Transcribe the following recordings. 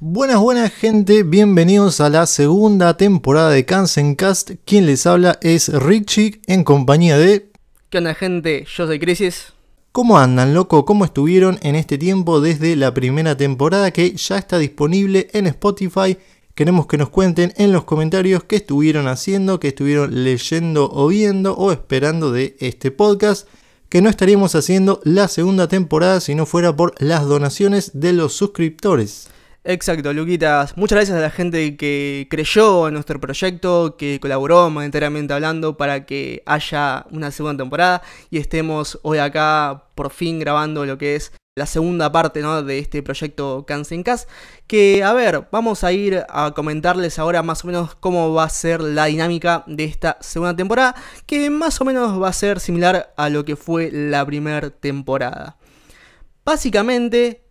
Buenas, buenas gente, bienvenidos a la segunda temporada de Cansencast. Quien les habla es Richie en compañía de... ¿Qué onda gente? Yo soy Crisis. ¿Cómo andan, loco? ¿Cómo estuvieron en este tiempo desde la primera temporada que ya está disponible en Spotify? Queremos que nos cuenten en los comentarios qué estuvieron haciendo, qué estuvieron leyendo o viendo o esperando de este podcast que no estaríamos haciendo la segunda temporada si no fuera por las donaciones de los suscriptores. Exacto, Luquitas. Muchas gracias a la gente que creyó en nuestro proyecto, que colaboró monetariamente hablando para que haya una segunda temporada y estemos hoy acá por fin grabando lo que es la segunda parte de este proyecto Cansen Cast. Que, a ver, vamos a ir a comentarles ahora más o menos cómo va a ser la dinámica de esta segunda temporada, que más o menos va a ser similar a lo que fue la primera temporada. Básicamente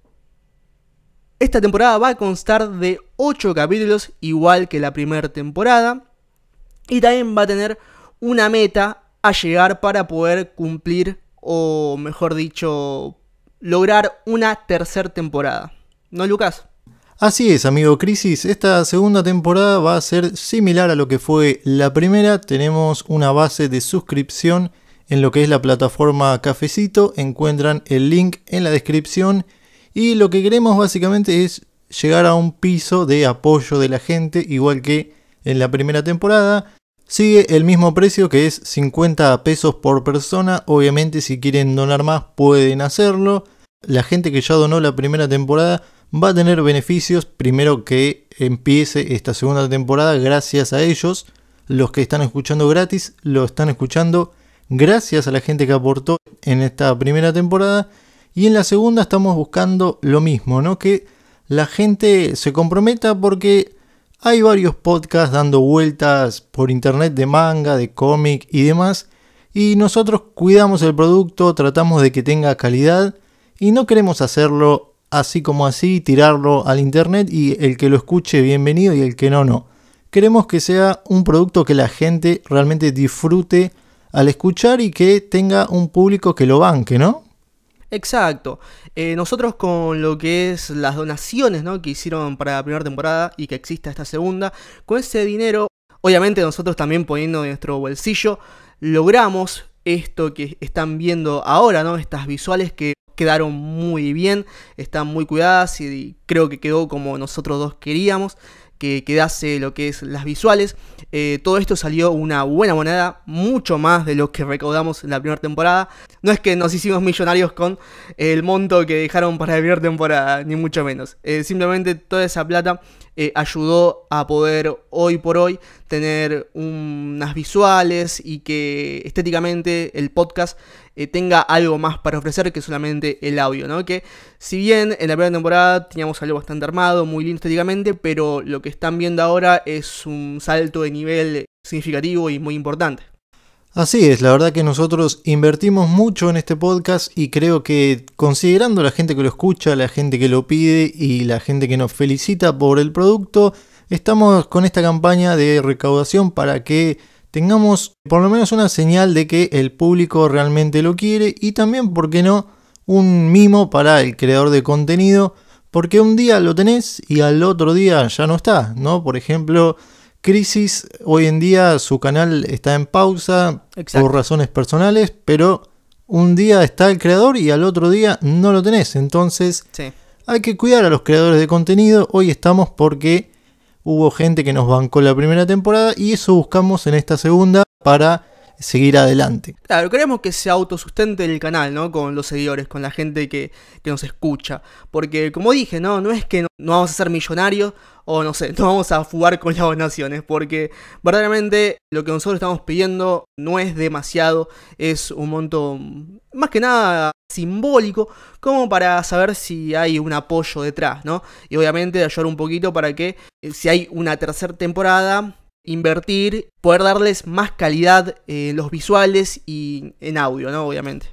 esta temporada va a constar de 8 capítulos, igual que la primera temporada. Y también va a tener una meta a llegar para poder cumplir, o mejor dicho, lograr una tercera temporada. ¿No, Lucas? Así es, amigo Crisis. Esta segunda temporada va a ser similar a lo que fue la primera. Tenemos una base de suscripción en lo que es la plataforma Cafecito. Encuentran el link en la descripción y lo que queremos básicamente es llegar a un piso de apoyo de la gente, igual que en la primera temporada. Sigue el mismo precio que es 50 pesos por persona. Obviamente si quieren donar más pueden hacerlo. La gente que ya donó la primera temporada va a tener beneficios primero que empiece esta segunda temporada gracias a ellos. Los que están escuchando gratis lo están escuchando gracias a la gente que aportó en esta primera temporada y en la segunda estamos buscando lo mismo, ¿no? Que la gente se comprometa porque hay varios podcasts dando vueltas por internet de manga, de cómic y demás. Y nosotros cuidamos el producto, tratamos de que tenga calidad y no queremos hacerlo así como así, tirarlo al internet y el que lo escuche bienvenido y el que no, no. Queremos que sea un producto que la gente realmente disfrute al escuchar y que tenga un público que lo banque, ¿no? Exacto. Eh, nosotros con lo que es las donaciones que hicieron para la primera temporada y que exista esta segunda, con ese dinero, obviamente nosotros también poniendo nuestro bolsillo, logramos esto que están viendo ahora, ¿no? Estas visuales que quedaron muy bien, están muy cuidadas y creo que quedó como nosotros dos queríamos que, quedase lo que es las visuales. Eh, todo esto salió una buena moneda, mucho más de lo que recaudamos en la primera temporada. No es que nos hicimos millonarios con el monto que dejaron para la primera temporada, ni mucho menos. Eh, simplemente toda esa plata eh, ayudó a poder hoy por hoy tener unas visuales y que estéticamente el podcast eh, tenga algo más para ofrecer que solamente el audio, ¿no? Que si bien en la primera temporada teníamos algo bastante armado, muy lindo estéticamente, pero lo que están viendo ahora es un salto de nivel significativo y muy importante. Así es, la verdad que nosotros invertimos mucho en este podcast y creo que considerando la gente que lo escucha, la gente que lo pide y la gente que nos felicita por el producto, estamos con esta campaña de recaudación para que tengamos por lo menos una señal de que el público realmente lo quiere y también, ¿por qué no?, un mimo para el creador de contenido, porque un día lo tenés y al otro día ya no está, ¿no? Por ejemplo, Crisis, hoy en día su canal está en pausa por razones personales, pero un día está el creador y al otro día no lo tenés, entonces... Hay que cuidar a los creadores de contenido. Hoy estamos porque Hubo gente que nos bancó la primera temporada y eso buscamos en esta segunda para seguir adelante. Claro, queremos que se autosustente el canal, ¿no? Con los seguidores, con la gente que, nos escucha. Porque, como dije, ¿no? No es que no, vamos a ser millonarios o no sé, no vamos a fugar con las donaciones. Porque verdaderamente lo que nosotros estamos pidiendo no es demasiado. Es un monto más que nada simbólico como para saber si hay un apoyo detrás, ¿no? Y obviamente de ayudar un poquito para que eh, si hay una tercera temporada invertir, poder darles más calidad en eh, los visuales y en audio, ¿no? Obviamente.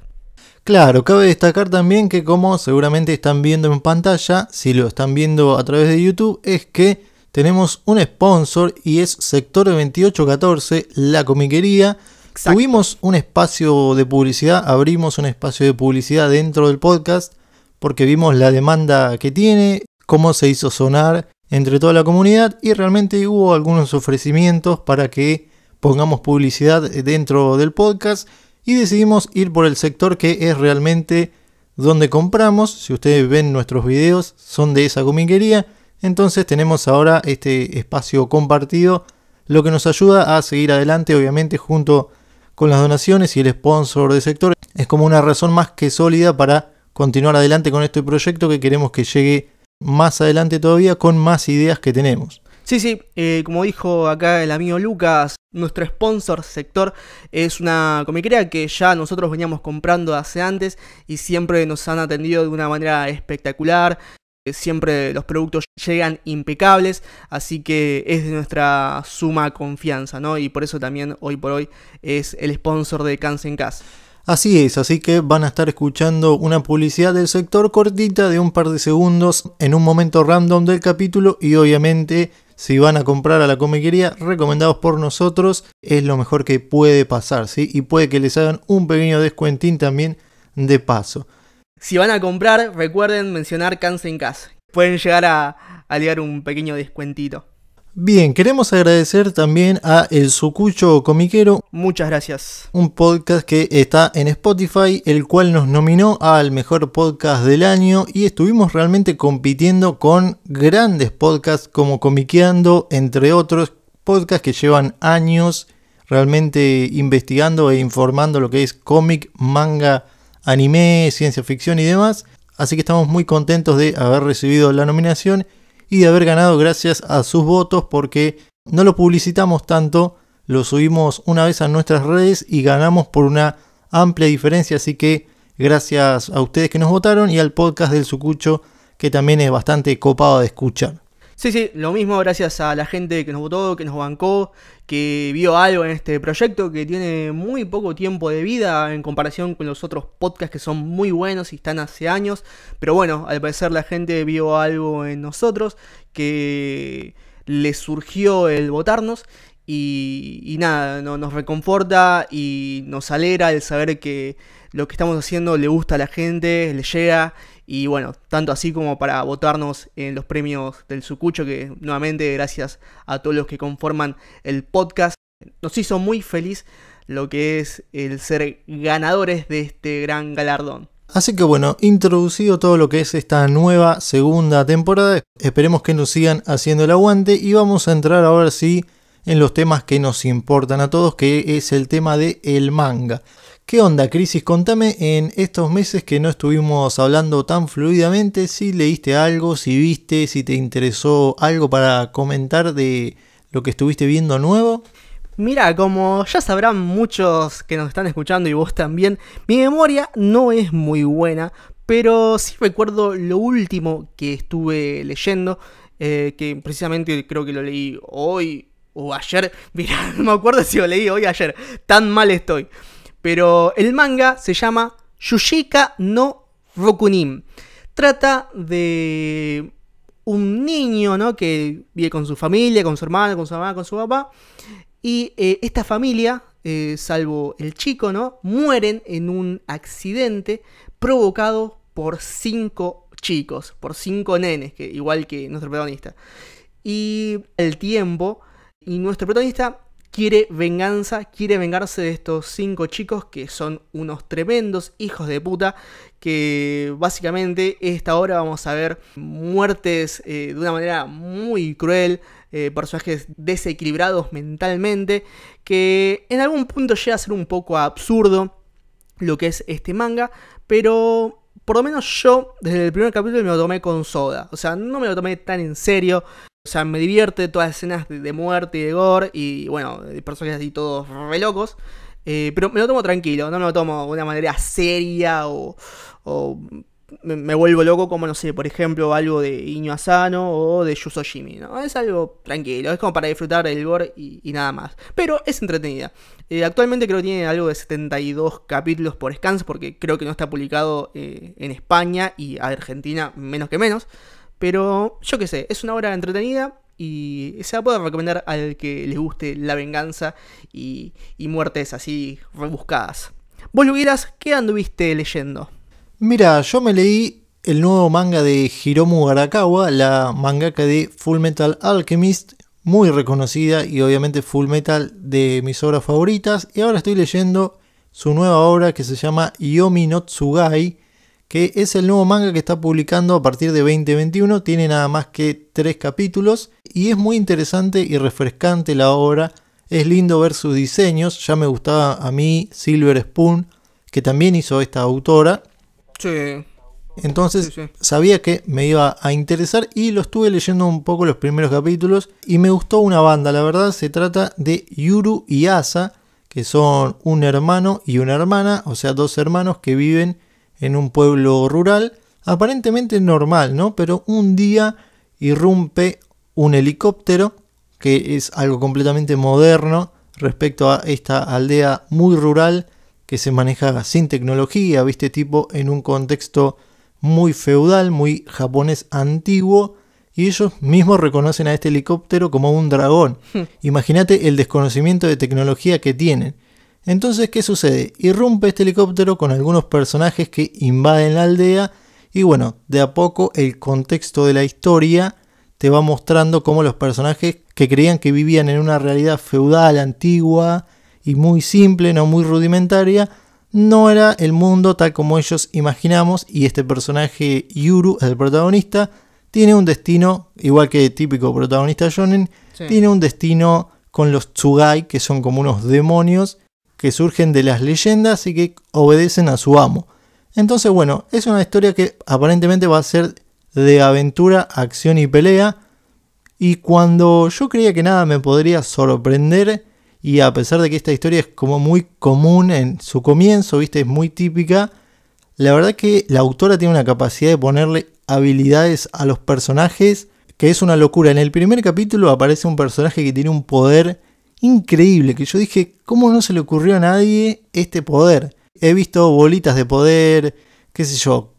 Claro, cabe destacar también que como seguramente están viendo en pantalla, si lo están viendo a través de YouTube, es que tenemos un sponsor y es Sector 2814, la comiquería. Tuvimos un espacio de publicidad, abrimos un espacio de publicidad dentro del podcast porque vimos la demanda que tiene, cómo se hizo sonar entre toda la comunidad y realmente hubo algunos ofrecimientos para que pongamos publicidad dentro del podcast y decidimos ir por el sector que es realmente donde compramos. Si ustedes ven nuestros videos, son de esa comiquería. Entonces tenemos ahora este espacio compartido, lo que nos ayuda a seguir adelante, obviamente, junto con las donaciones y el sponsor del sector. Es como una razón más que sólida para continuar adelante con este proyecto que queremos que llegue más adelante todavía con más ideas que tenemos. Sí, sí, eh, como dijo acá el amigo Lucas, nuestro sponsor sector es una comiquería que ya nosotros veníamos comprando hace antes y siempre nos han atendido de una manera espectacular. Eh, siempre los productos llegan impecables, así que es de nuestra suma confianza, ¿no? Y por eso también hoy por hoy es el sponsor de en Cas. Así es, así que van a estar escuchando una publicidad del sector cortita de un par de segundos en un momento random del capítulo y obviamente si van a comprar a la comiquería recomendados por nosotros es lo mejor que puede pasar, Y puede que les hagan un pequeño descuentín también de paso. Si van a comprar, recuerden mencionar en Casa, Pueden llegar a, a un pequeño descuentito. Bien, queremos agradecer también a El Sucucho Comiquero. Muchas gracias. Un podcast que está en Spotify, el cual nos nominó al mejor podcast del año y estuvimos realmente compitiendo con grandes podcasts como Comiqueando, entre otros podcasts que llevan años realmente investigando e informando lo que es cómic, manga, anime, ciencia ficción y demás. Así que estamos muy contentos de haber recibido la nominación y de haber ganado gracias a sus votos porque no lo publicitamos tanto, lo subimos una vez a nuestras redes y ganamos por una amplia diferencia, así que gracias a ustedes que nos votaron y al podcast del Sucucho que también es bastante copado de escuchar. Sí, sí, lo mismo gracias a la gente que nos votó, que nos bancó, que vio algo en este proyecto que tiene muy poco tiempo de vida en comparación con los otros podcasts que son muy buenos y están hace años. Pero bueno, al parecer la gente vio algo en nosotros que le surgió el votarnos y, nada, no, nos reconforta y nos alegra el saber que lo que estamos haciendo le gusta a la gente, le llega y bueno, tanto así como para votarnos en los premios del Sucucho, que nuevamente gracias a todos los que conforman el podcast, nos hizo muy feliz lo que es el ser ganadores de este gran galardón. Así que bueno, introducido todo lo que es esta nueva segunda temporada, esperemos que nos sigan haciendo el aguante y vamos a entrar ahora sí en los temas que nos importan a todos, que es el tema del el manga. ¿Qué onda, Crisis? Contame en estos meses que no estuvimos hablando tan fluidamente, si leíste algo, si viste, si te interesó algo para comentar de lo que estuviste viendo nuevo. Mira, como ya sabrán muchos que nos están escuchando y vos también, mi memoria no es muy buena, pero sí recuerdo lo último que estuve leyendo, eh, que precisamente creo que lo leí hoy o ayer. mira no me acuerdo si lo leí hoy o ayer, tan mal estoy. Pero el manga se llama Yushika no Rokunin. Trata de un niño, ¿no? Que vive con su familia, con su hermano, con su mamá, con su papá. Y eh, esta familia, eh, salvo el chico, ¿no? Mueren en un accidente provocado por cinco chicos, por cinco nenes, que, igual que nuestro protagonista. Y el tiempo, y nuestro protagonista quiere venganza, quiere vengarse de estos cinco chicos que son unos tremendos hijos de puta, que básicamente esta hora vamos a ver muertes eh, de una manera muy cruel, eh, personajes desequilibrados mentalmente, que en algún punto llega a ser un poco absurdo lo que es este manga, pero por lo menos yo desde el primer capítulo me lo tomé con soda, o sea, no me lo tomé tan en serio. O sea, me divierte todas las escenas de, muerte y de gore y bueno, de personajes así todos re locos. Eh, pero me lo tomo tranquilo, no me lo tomo de una manera seria o, me, vuelvo loco como, no sé, por ejemplo, algo de Iño Asano o de Yuzo ¿no? Es algo tranquilo, es como para disfrutar del gore y, nada más. Pero es entretenida. Eh, actualmente creo que tiene algo de 72 capítulos por scans porque creo que no está publicado eh, en España y Argentina menos que menos. Pero yo qué sé, es una obra entretenida y se la puedo recomendar al que le guste la venganza y, muertes así rebuscadas. Vos, Lugueras, ¿qué anduviste leyendo? Mira, yo me leí el nuevo manga de Hiromu Arakawa, la mangaka de Full Metal Alchemist, muy reconocida y obviamente Full Metal de mis obras favoritas. Y ahora estoy leyendo su nueva obra que se llama Yomi no Tsugai, que es el nuevo manga que está publicando a partir de 2021. Tiene nada más que tres capítulos y es muy interesante y refrescante la obra. Es lindo ver sus diseños. Ya me gustaba a mí Silver Spoon, que también hizo esta autora. Sí. Entonces sabía que me iba a interesar y lo estuve leyendo un poco los primeros capítulos y me gustó una banda, la verdad se trata de Yuru y Asa, que son un hermano y una hermana, o sea, dos hermanos que viven en un pueblo rural, aparentemente normal, ¿no? Pero un día irrumpe un helicóptero, que es algo completamente moderno respecto a esta aldea muy rural que se maneja sin tecnología, viste, tipo en un contexto muy feudal, muy japonés antiguo, y ellos mismos reconocen a este helicóptero como un dragón. Hmm. Imagínate el desconocimiento de tecnología que tienen. Entonces, ¿qué sucede? Irrumpe este helicóptero con algunos personajes que invaden la aldea y bueno, de a poco el contexto de la historia te va mostrando cómo los personajes que creían que vivían en una realidad feudal, antigua y muy simple, no muy rudimentaria, no era el mundo tal como ellos imaginamos y este personaje Yuru, el protagonista, tiene un destino, igual que el típico protagonista shonen, tiene un destino con los Tsugai, que son como unos demonios, que surgen de las leyendas y que obedecen a su amo. Entonces, bueno, es una historia que aparentemente va a ser de aventura, acción y pelea. Y cuando yo creía que nada me podría sorprender, y a pesar de que esta historia es como muy común en su comienzo, viste, es muy típica, la verdad que la autora tiene una capacidad de ponerle habilidades a los personajes que es una locura. En el primer capítulo aparece un personaje que tiene un poder increíble que yo dije, ¿cómo no se le ocurrió a nadie este poder? He visto bolitas de poder, qué sé yo,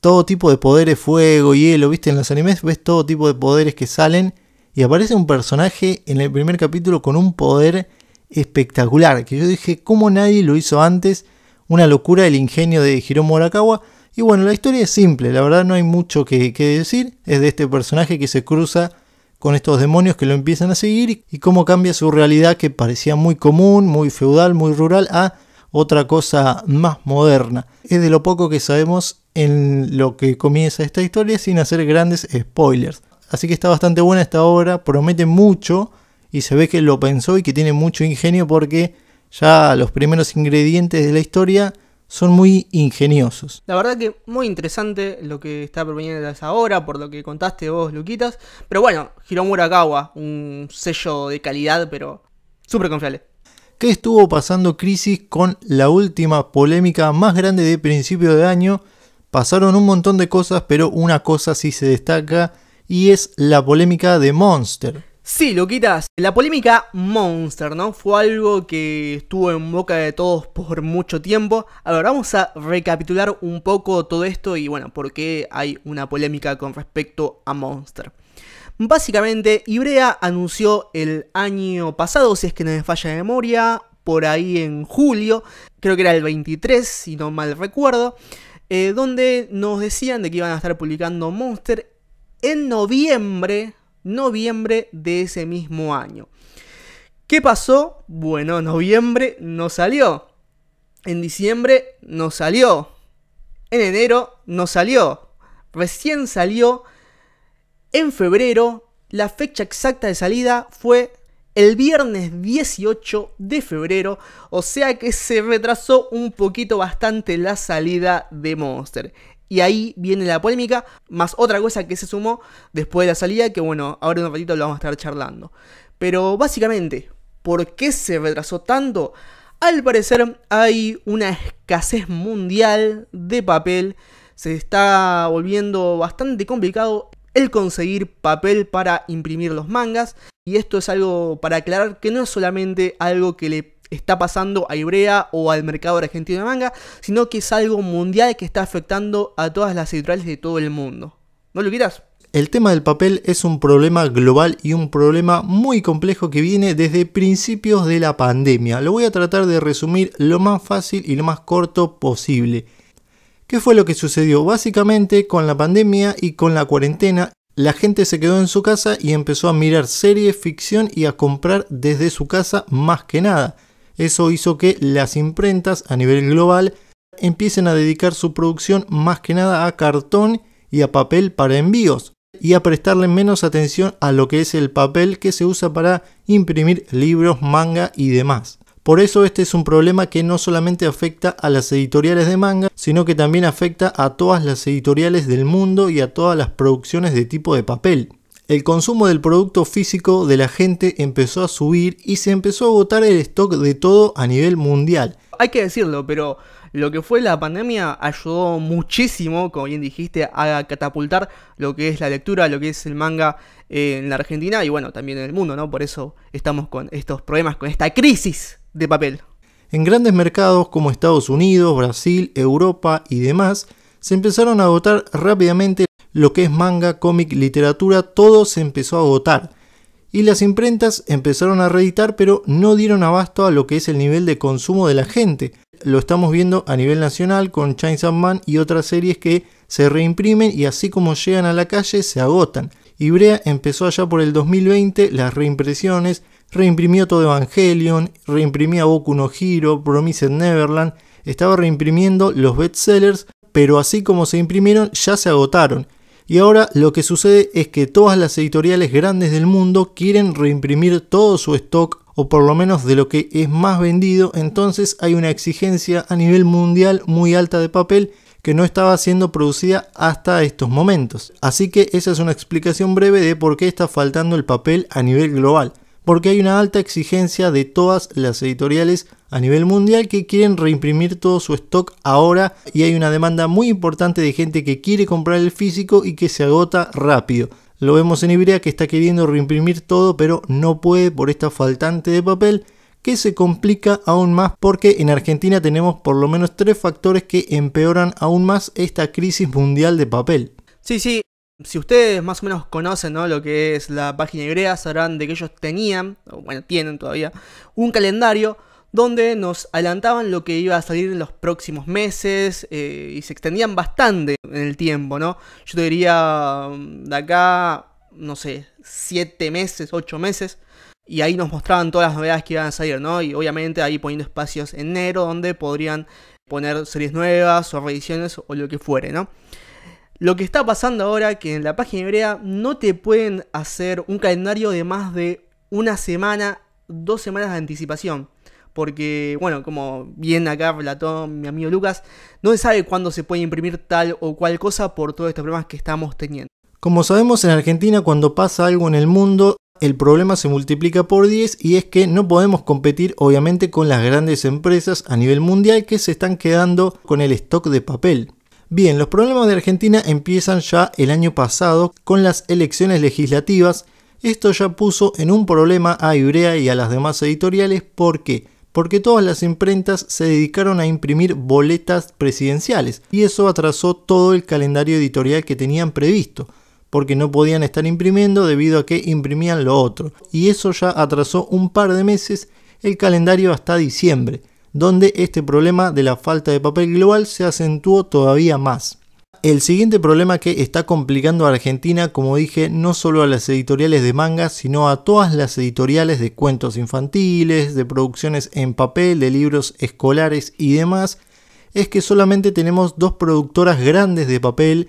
todo tipo de poderes, fuego, hielo, viste, en los animes ves todo tipo de poderes que salen y aparece un personaje en el primer capítulo con un poder espectacular, que yo dije, ¿cómo nadie lo hizo antes? Una locura el ingenio de Hiromu Arakawa. Y bueno, la historia es simple, la verdad no hay mucho que decir, es de este personaje que se cruza con estos demonios que lo empiezan a seguir y, cómo cambia su realidad que parecía muy común, muy feudal, muy rural, a otra cosa más moderna. Es de lo poco que sabemos en lo que comienza esta historia sin hacer grandes spoilers. Así que está bastante buena esta obra, promete mucho y se ve que lo pensó y que tiene mucho ingenio porque ya los primeros ingredientes de la historia son muy ingeniosos. La verdad que muy interesante lo que está proponiendo ahora, por lo que contaste vos, Luquitas. Pero bueno, Hiromura Murakawa, un sello de calidad, pero súper confiable. ¿Qué estuvo pasando Crisis con la última polémica más grande de principio de año? Pasaron un montón de cosas, pero una cosa sí se destaca y es la polémica de Monster. Sí, quitas, la polémica Monster, ¿no? Fue algo que estuvo en boca de todos por mucho tiempo. A ver, vamos a recapitular un poco todo esto y bueno, por qué hay una polémica con respecto a Monster. Básicamente, Ibrea anunció el año pasado, si es que no me falla de memoria, por ahí en julio, creo que era el 23, si no mal recuerdo, eh, donde nos decían de que iban a estar publicando Monster en noviembre noviembre de ese mismo año. ¿Qué pasó? Bueno, noviembre no salió. En diciembre no salió. En enero no salió. Recién salió en febrero. La fecha exacta de salida fue el viernes 18 de febrero, o sea que se retrasó un poquito bastante la salida de Monster. Y ahí viene la polémica, más otra cosa que se sumó después de la salida, que bueno, ahora en un ratito lo vamos a estar charlando. Pero básicamente, ¿por qué se retrasó tanto? Al parecer hay una escasez mundial de papel, se está volviendo bastante complicado el conseguir papel para imprimir los mangas, y esto es algo para aclarar que no es solamente algo que le está pasando a Ibrea o al mercado argentino de manga, sino que es algo mundial que está afectando a todas las editoriales de todo el mundo. ¿No lo quieras? El tema del papel es un problema global y un problema muy complejo que viene desde principios de la pandemia. Lo voy a tratar de resumir lo más fácil y lo más corto posible. ¿Qué fue lo que sucedió? Básicamente con la pandemia y con la cuarentena, la gente se quedó en su casa y empezó a mirar series, ficción y a comprar desde su casa más que nada. Eso hizo que las imprentas a nivel global empiecen a dedicar su producción más que nada a cartón y a papel para envíos y a prestarle menos atención a lo que es el papel que se usa para imprimir libros, manga y demás. Por eso este es un problema que no solamente afecta a las editoriales de manga, sino que también afecta a todas las editoriales del mundo y a todas las producciones de tipo de papel el consumo del producto físico de la gente empezó a subir y se empezó a agotar el stock de todo a nivel mundial. Hay que decirlo, pero lo que fue la pandemia ayudó muchísimo, como bien dijiste, a catapultar lo que es la lectura, lo que es el manga eh, en la Argentina y bueno, también en el mundo, ¿no? Por eso estamos con estos problemas, con esta crisis de papel. En grandes mercados como Estados Unidos, Brasil, Europa y demás, se empezaron a agotar rápidamente lo que es manga, cómic, literatura, todo se empezó a agotar. Y las imprentas empezaron a reeditar, pero no dieron abasto a lo que es el nivel de consumo de la gente. Lo estamos viendo a nivel nacional con Chainsaw Man y otras series que se reimprimen y así como llegan a la calle se agotan. Ibrea empezó allá por el 2020 las reimpresiones, reimprimió todo Evangelion, reimprimía Boku no Hero, Promised Neverland, estaba reimprimiendo los bestsellers, pero así como se imprimieron ya se agotaron y ahora lo que sucede es que todas las editoriales grandes del mundo quieren reimprimir todo su stock o por lo menos de lo que es más vendido, entonces hay una exigencia a nivel mundial muy alta de papel que no estaba siendo producida hasta estos momentos. Así que esa es una explicación breve de por qué está faltando el papel a nivel global porque hay una alta exigencia de todas las editoriales a nivel mundial que quieren reimprimir todo su stock ahora y hay una demanda muy importante de gente que quiere comprar el físico y que se agota rápido. Lo vemos en Iberia que está queriendo reimprimir todo pero no puede por esta faltante de papel que se complica aún más porque en Argentina tenemos por lo menos tres factores que empeoran aún más esta crisis mundial de papel. Sí, sí, si ustedes más o menos conocen lo que es la página hebrea, sabrán de que ellos tenían, o bueno, tienen todavía, un calendario donde nos adelantaban lo que iba a salir en los próximos meses eh, y se extendían bastante en el tiempo, ¿no? Yo te diría mm, de acá, no sé, siete meses, ocho meses, y ahí nos mostraban todas las novedades que iban a salir, ¿no? Y obviamente ahí poniendo espacios en negro donde podrían poner series nuevas o revisiones o lo que fuere, ¿no? Lo que está pasando ahora que en la página hebrea no te pueden hacer un calendario de más de una semana, dos semanas de anticipación. Porque, bueno, como bien acá relató mi amigo Lucas, no se sabe cuándo se puede imprimir tal o cual cosa por todos estos problemas que estamos teniendo. Como sabemos en Argentina, cuando pasa algo en el mundo, el problema se multiplica por 10 y es que no podemos competir obviamente con las grandes empresas a nivel mundial que se están quedando con el stock de papel. Bien, los problemas de Argentina empiezan ya el año pasado con las elecciones legislativas. Esto ya puso en un problema a Ibrea y a las demás editoriales. ¿Por qué? Porque todas las imprentas se dedicaron a imprimir boletas presidenciales y eso atrasó todo el calendario editorial que tenían previsto porque no podían estar imprimiendo debido a que imprimían lo otro. Y eso ya atrasó un par de meses el calendario hasta diciembre donde este problema de la falta de papel global se acentuó todavía más. El siguiente problema que está complicando a Argentina, como dije, no solo a las editoriales de manga, sino a todas las editoriales de cuentos infantiles, de producciones en papel, de libros escolares y demás, es que solamente tenemos dos productoras grandes de papel,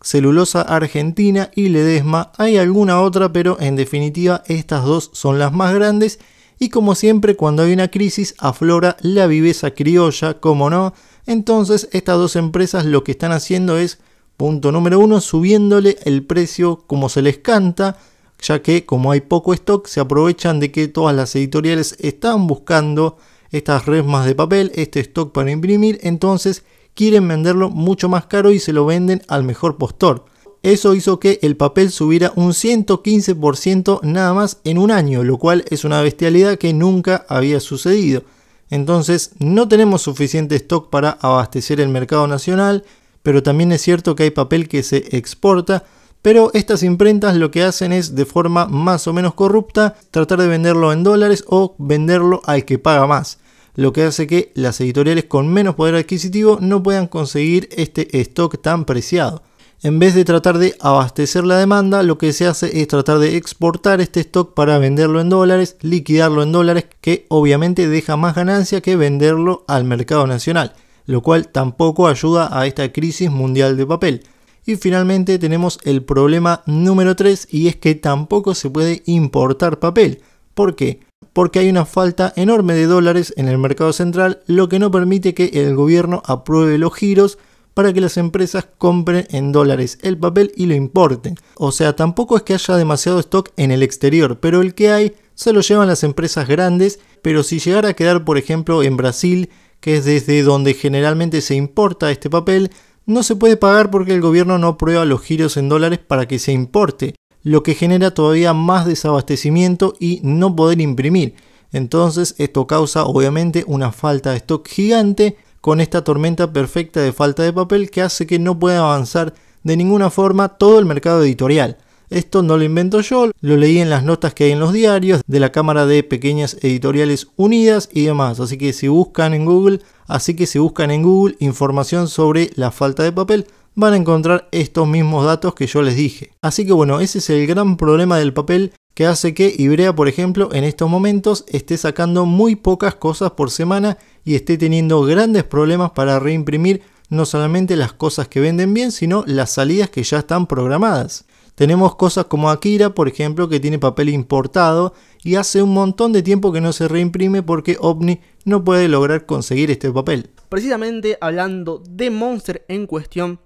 Celulosa Argentina y Ledesma. Hay alguna otra, pero en definitiva estas dos son las más grandes y como siempre, cuando hay una crisis, aflora la viveza criolla, como no. Entonces, estas dos empresas lo que están haciendo es, punto número uno, subiéndole el precio como se les canta, ya que como hay poco stock, se aprovechan de que todas las editoriales están buscando estas resmas de papel, este stock para imprimir, entonces quieren venderlo mucho más caro y se lo venden al mejor postor eso hizo que el papel subiera un 115% nada más en un año, lo cual es una bestialidad que nunca había sucedido. Entonces no tenemos suficiente stock para abastecer el mercado nacional, pero también es cierto que hay papel que se exporta, pero estas imprentas lo que hacen es de forma más o menos corrupta tratar de venderlo en dólares o venderlo al que paga más, lo que hace que las editoriales con menos poder adquisitivo no puedan conseguir este stock tan preciado. En vez de tratar de abastecer la demanda, lo que se hace es tratar de exportar este stock para venderlo en dólares, liquidarlo en dólares, que obviamente deja más ganancia que venderlo al mercado nacional, lo cual tampoco ayuda a esta crisis mundial de papel. Y finalmente tenemos el problema número 3 y es que tampoco se puede importar papel. ¿Por qué? Porque hay una falta enorme de dólares en el mercado central, lo que no permite que el gobierno apruebe los giros para que las empresas compren en dólares el papel y lo importen. O sea, tampoco es que haya demasiado stock en el exterior, pero el que hay se lo llevan las empresas grandes, pero si llegara a quedar, por ejemplo, en Brasil, que es desde donde generalmente se importa este papel, no se puede pagar porque el gobierno no aprueba los giros en dólares para que se importe, lo que genera todavía más desabastecimiento y no poder imprimir. Entonces esto causa obviamente una falta de stock gigante con esta tormenta perfecta de falta de papel que hace que no pueda avanzar de ninguna forma todo el mercado editorial. Esto no lo invento yo, lo leí en las notas que hay en los diarios de la Cámara de Pequeñas Editoriales Unidas y demás. Así que si buscan en Google, así que si buscan en Google información sobre la falta de papel, van a encontrar estos mismos datos que yo les dije. Así que bueno, ese es el gran problema del papel que hace que Ibrea, por ejemplo, en estos momentos esté sacando muy pocas cosas por semana y esté teniendo grandes problemas para reimprimir no solamente las cosas que venden bien, sino las salidas que ya están programadas. Tenemos cosas como Akira, por ejemplo, que tiene papel importado y hace un montón de tiempo que no se reimprime porque OVNI no puede lograr conseguir este papel. Precisamente hablando de Monster en cuestión,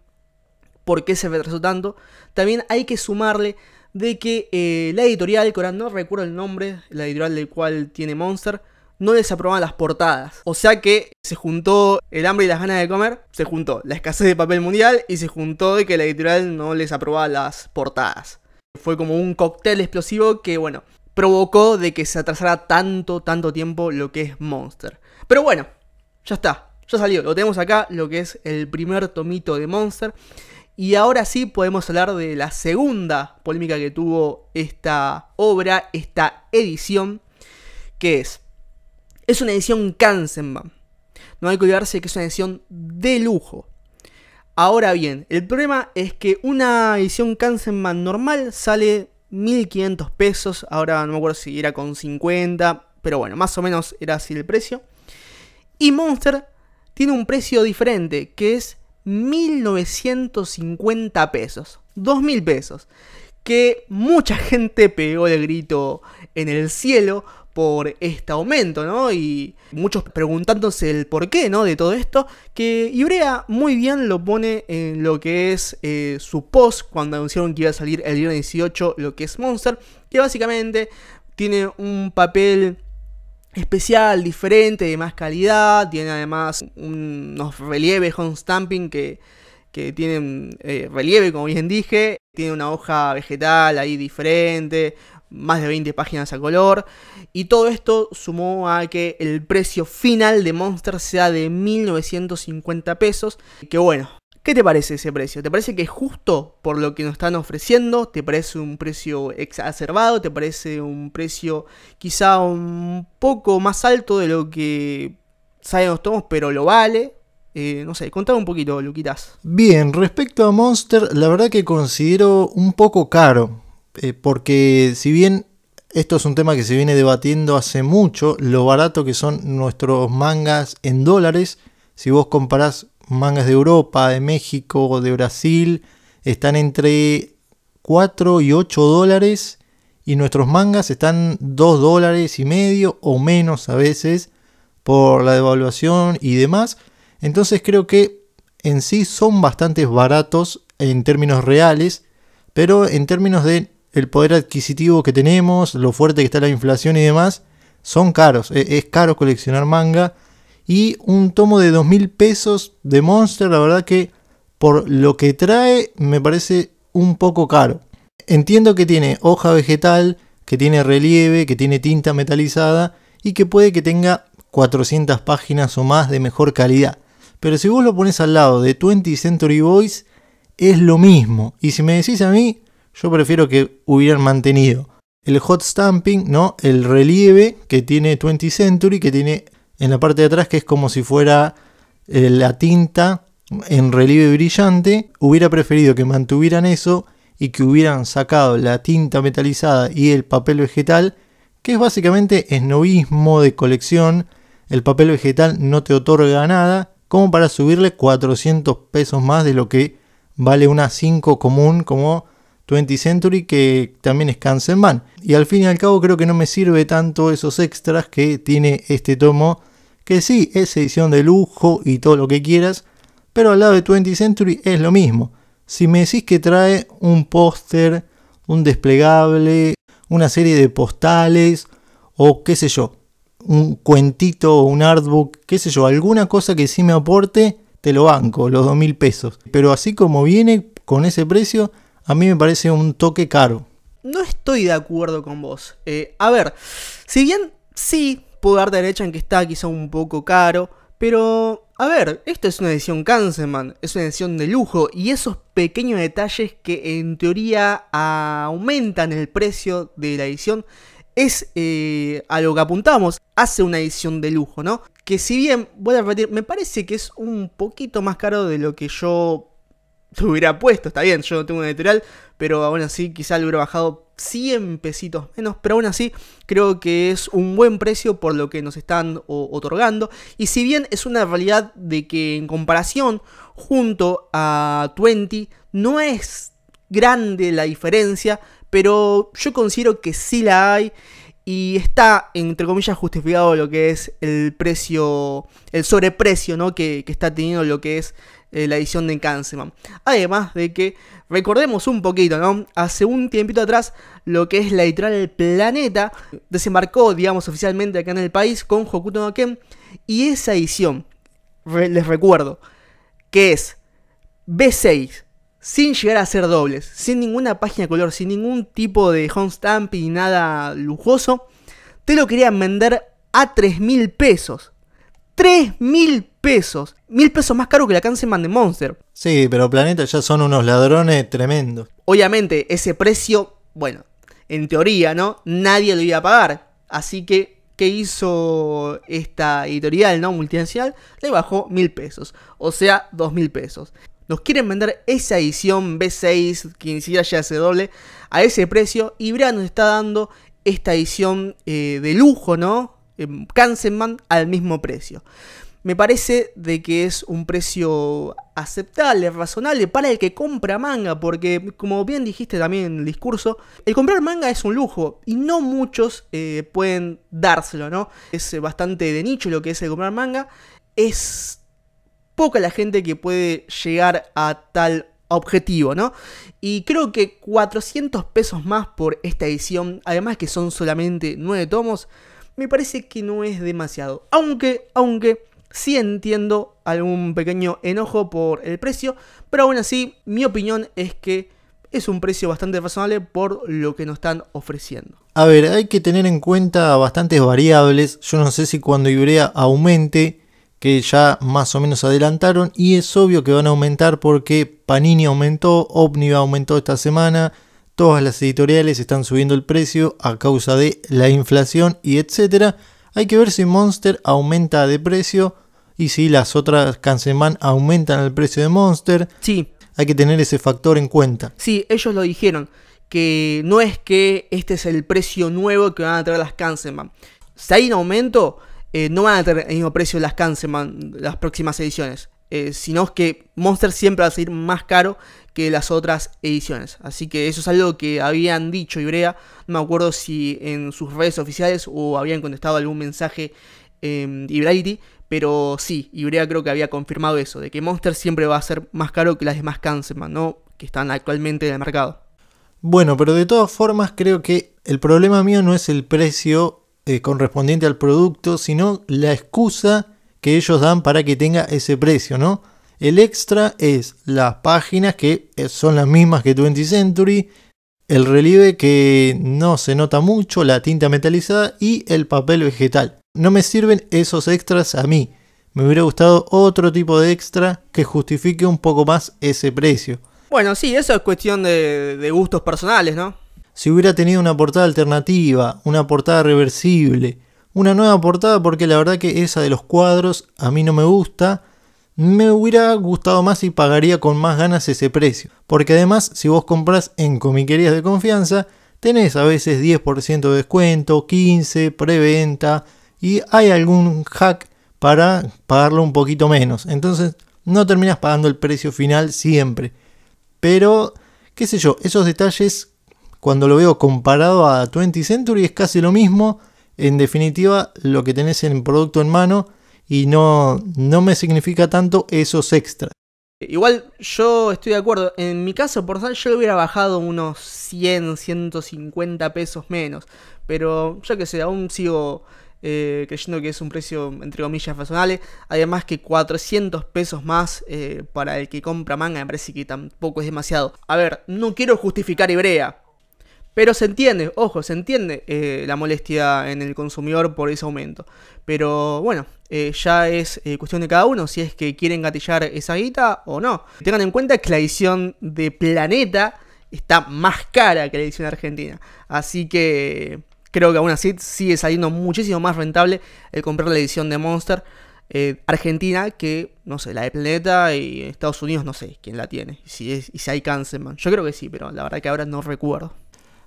por qué se retrasó tanto, también hay que sumarle de que eh, la editorial, que ahora no recuerdo el nombre, la editorial del cual tiene Monster, no les aprobaban las portadas. O sea que se juntó el hambre y las ganas de comer, se juntó la escasez de papel mundial y se juntó de que la editorial no les aprobaba las portadas. Fue como un cóctel explosivo que, bueno, provocó de que se atrasara tanto, tanto tiempo lo que es Monster. Pero bueno, ya está, ya salió, lo tenemos acá, lo que es el primer tomito de Monster. Y ahora sí podemos hablar de la segunda polémica que tuvo esta obra, esta edición, que es es una edición Kanzenbaum. No hay que olvidarse que es una edición de lujo. Ahora bien, el problema es que una edición Kanzenbaum normal sale 1500 pesos. Ahora no me acuerdo si era con 50, pero bueno, más o menos era así el precio. Y Monster tiene un precio diferente, que es 1950 pesos. 2000 pesos. Que mucha gente pegó el grito en el cielo por este aumento, ¿no? Y muchos preguntándose el porqué, ¿no? De todo esto, que Ibrea muy bien lo pone en lo que es eh, su post cuando anunciaron que iba a salir el día 18, lo que es Monster, que básicamente tiene un papel especial, diferente, de más calidad, tiene además unos relieves home stamping que, que tienen eh, relieve, como bien dije, tiene una hoja vegetal ahí diferente, más de 20 páginas a color. Y todo esto sumó a que el precio final de Monster sea de 1950 pesos. Que bueno, ¿qué te parece ese precio? ¿Te parece que es justo por lo que nos están ofreciendo? ¿Te parece un precio exacerbado? ¿Te parece un precio quizá un poco más alto de lo que sabemos todos, pero lo vale? Eh, no sé, contame un poquito, Luquitas. Bien, respecto a Monster, la verdad que considero un poco caro eh, porque si bien esto es un tema que se viene debatiendo hace mucho, lo barato que son nuestros mangas en dólares, si vos comparás mangas de Europa, de México, de Brasil, están entre 4 y 8 dólares y nuestros mangas están 2 dólares y medio o menos a veces por la devaluación y demás. Entonces creo que en sí son bastante baratos en términos reales, pero en términos de el poder adquisitivo que tenemos, lo fuerte que está la inflación y demás, son caros. E-, es, caro coleccionar manga. Y un tomo de 2.000 pesos de Monster, la verdad que por lo que trae me parece un poco caro. Entiendo que tiene hoja vegetal, que tiene relieve, que tiene tinta metalizada y que puede que tenga 400 páginas o más de mejor calidad. Pero si vos lo pones al lado de 20 Century Boys, es lo mismo. Y si me decís a mí, yo prefiero que hubieran mantenido el hot stamping, ¿no? El relieve que tiene 20 Century, que tiene en la parte de atrás, que es como si fuera eh, la tinta en relieve brillante. Hubiera preferido que mantuvieran eso y que hubieran sacado la tinta metalizada y el papel vegetal, que es básicamente esnovismo de colección. El papel vegetal no te otorga nada, como para subirle 400 pesos más de lo que vale una 5 común, como 20 Century, que también es van Y al fin y al cabo creo que no me sirve tanto esos extras que tiene este tomo, que sí, es edición de lujo y todo lo que quieras, pero al lado de 20 Century es lo mismo. Si me decís que trae un póster, un desplegable, una serie de postales o qué sé yo, un cuentito un artbook, qué sé yo, alguna cosa que sí me aporte, te lo banco, los dos mil pesos. Pero así como viene con ese precio, a mí me parece un toque caro. No estoy de acuerdo con vos. Eh, a ver, si bien sí puedo dar derecha en que está quizá un poco caro, pero a ver, esto es una edición Kansenman, es una edición de lujo y esos pequeños detalles que en teoría aumentan el precio de la edición es eh, a lo que apuntamos, hace una edición de lujo, ¿no? Que si bien, voy a repetir, me parece que es un poquito más caro de lo que yo te hubiera puesto. Está bien, yo no tengo un editorial, pero aún así quizá le hubiera bajado 100 pesitos menos, pero aún así creo que es un buen precio por lo que nos están otorgando. Y si bien es una realidad de que en comparación junto a 20 no es grande la diferencia, pero yo considero que sí la hay y está, entre comillas, justificado lo que es el precio, el sobreprecio ¿no? que, que está teniendo lo que es eh, la edición de Kanseman. Además de que, recordemos un poquito, ¿no? Hace un tiempito atrás, lo que es la editorial Planeta desembarcó, digamos, oficialmente acá en el país con Hokuto no Ken. Y esa edición, les recuerdo, que es B6, sin llegar a ser dobles, sin ninguna página de color, sin ningún tipo de home stamp y nada lujoso, te lo querían vender a 3.000 pesos. ¡3.000 mil pesos. Mil pesos más caro que la Canseman de Monster. Sí, pero Planeta ya son unos ladrones tremendos. Obviamente, ese precio, bueno, en teoría, ¿no? Nadie lo iba a pagar. Así que ¿qué hizo esta editorial no multinacional le bajó mil pesos, o sea, dos mil pesos. Nos quieren vender esa edición B6 que ni siquiera ya hace doble a ese precio y Brea nos está dando esta edición eh, de lujo, ¿no? Eh, al mismo precio. Me parece de que es un precio aceptable, razonable para el que compra manga, porque como bien dijiste también en el discurso, el comprar manga es un lujo y no muchos eh, pueden dárselo, ¿no? Es eh, bastante de nicho lo que es el comprar manga. Es poca la gente que puede llegar a tal objetivo, ¿no? Y creo que 400 pesos más por esta edición, además que son solamente 9 tomos, me parece que no es demasiado. Aunque, aunque, sí entiendo algún pequeño enojo por el precio, pero aún así, mi opinión es que es un precio bastante razonable por lo que nos están ofreciendo. A ver, hay que tener en cuenta bastantes variables. Yo no sé si cuando Ibrea aumente, que ya más o menos adelantaron, y es obvio que van a aumentar porque Panini aumentó, Ovni aumentó esta semana, todas las editoriales están subiendo el precio a causa de la inflación y etcétera. Hay que ver si Monster aumenta de precio y si las otras Canseman aumentan el precio de Monster. Sí. Hay que tener ese factor en cuenta. Sí, ellos lo dijeron, que no es que este es el precio nuevo que van a traer las Canseman. Si hay un aumento, eh, no van a tener el mismo precio las Canseman las próximas ediciones. Eh, sino que Monster siempre va a seguir más caro que las otras ediciones. Así que eso es algo que habían dicho Ibrea. No me acuerdo si en sus redes oficiales o habían contestado algún mensaje en Ibrality. Pero sí, Ibrea creo que había confirmado eso, de que Monster siempre va a ser más caro que las demás Cancerman, ¿no? Que están actualmente en el mercado. Bueno, pero de todas formas creo que el problema mío no es el precio eh, correspondiente al producto, sino la excusa que ellos dan para que tenga ese precio, ¿no? El extra es las páginas que eh, son las mismas que 20 Century, el relieve que no se nota mucho, la tinta metalizada y el papel vegetal. No me sirven esos extras a mí. Me hubiera gustado otro tipo de extra que justifique un poco más ese precio. Bueno, sí, eso es cuestión de, de gustos personales, ¿no? Si hubiera tenido una portada alternativa, una portada reversible, una nueva portada porque la verdad que esa de los cuadros a mí no me gusta me hubiera gustado más y pagaría con más ganas ese precio. Porque además, si vos compras en comiquerías de confianza, tenés a veces 10% de descuento, 15%, preventa y hay algún hack para pagarlo un poquito menos. Entonces, no terminas pagando el precio final siempre. Pero, qué sé yo, esos detalles, cuando lo veo comparado a 20 Century, es casi lo mismo. En definitiva, lo que tenés en producto en mano y no, no me significa tanto esos extras. Igual yo estoy de acuerdo. En mi caso, por tal, yo le hubiera bajado unos 100, 150 pesos menos. Pero yo que sé, aún sigo eh, creyendo que es un precio, entre comillas, razonable. Además que 400 pesos más eh, para el que compra manga me parece que tampoco es demasiado. A ver, no quiero justificar Ibrea. Pero se entiende, ojo, se entiende eh, la molestia en el consumidor por ese aumento. Pero bueno, eh, ya es eh, cuestión de cada uno si es que quieren gatillar esa guita o no. Tengan en cuenta que la edición de Planeta está más cara que la edición argentina. Así que creo que aún así sigue saliendo muchísimo más rentable el comprar la edición de Monster. Argentina que, no sé, la de Planeta y Estados Unidos, no sé quién la tiene. Si, es, y si hay Cancelman. Yo creo que sí, pero la verdad que ahora no recuerdo.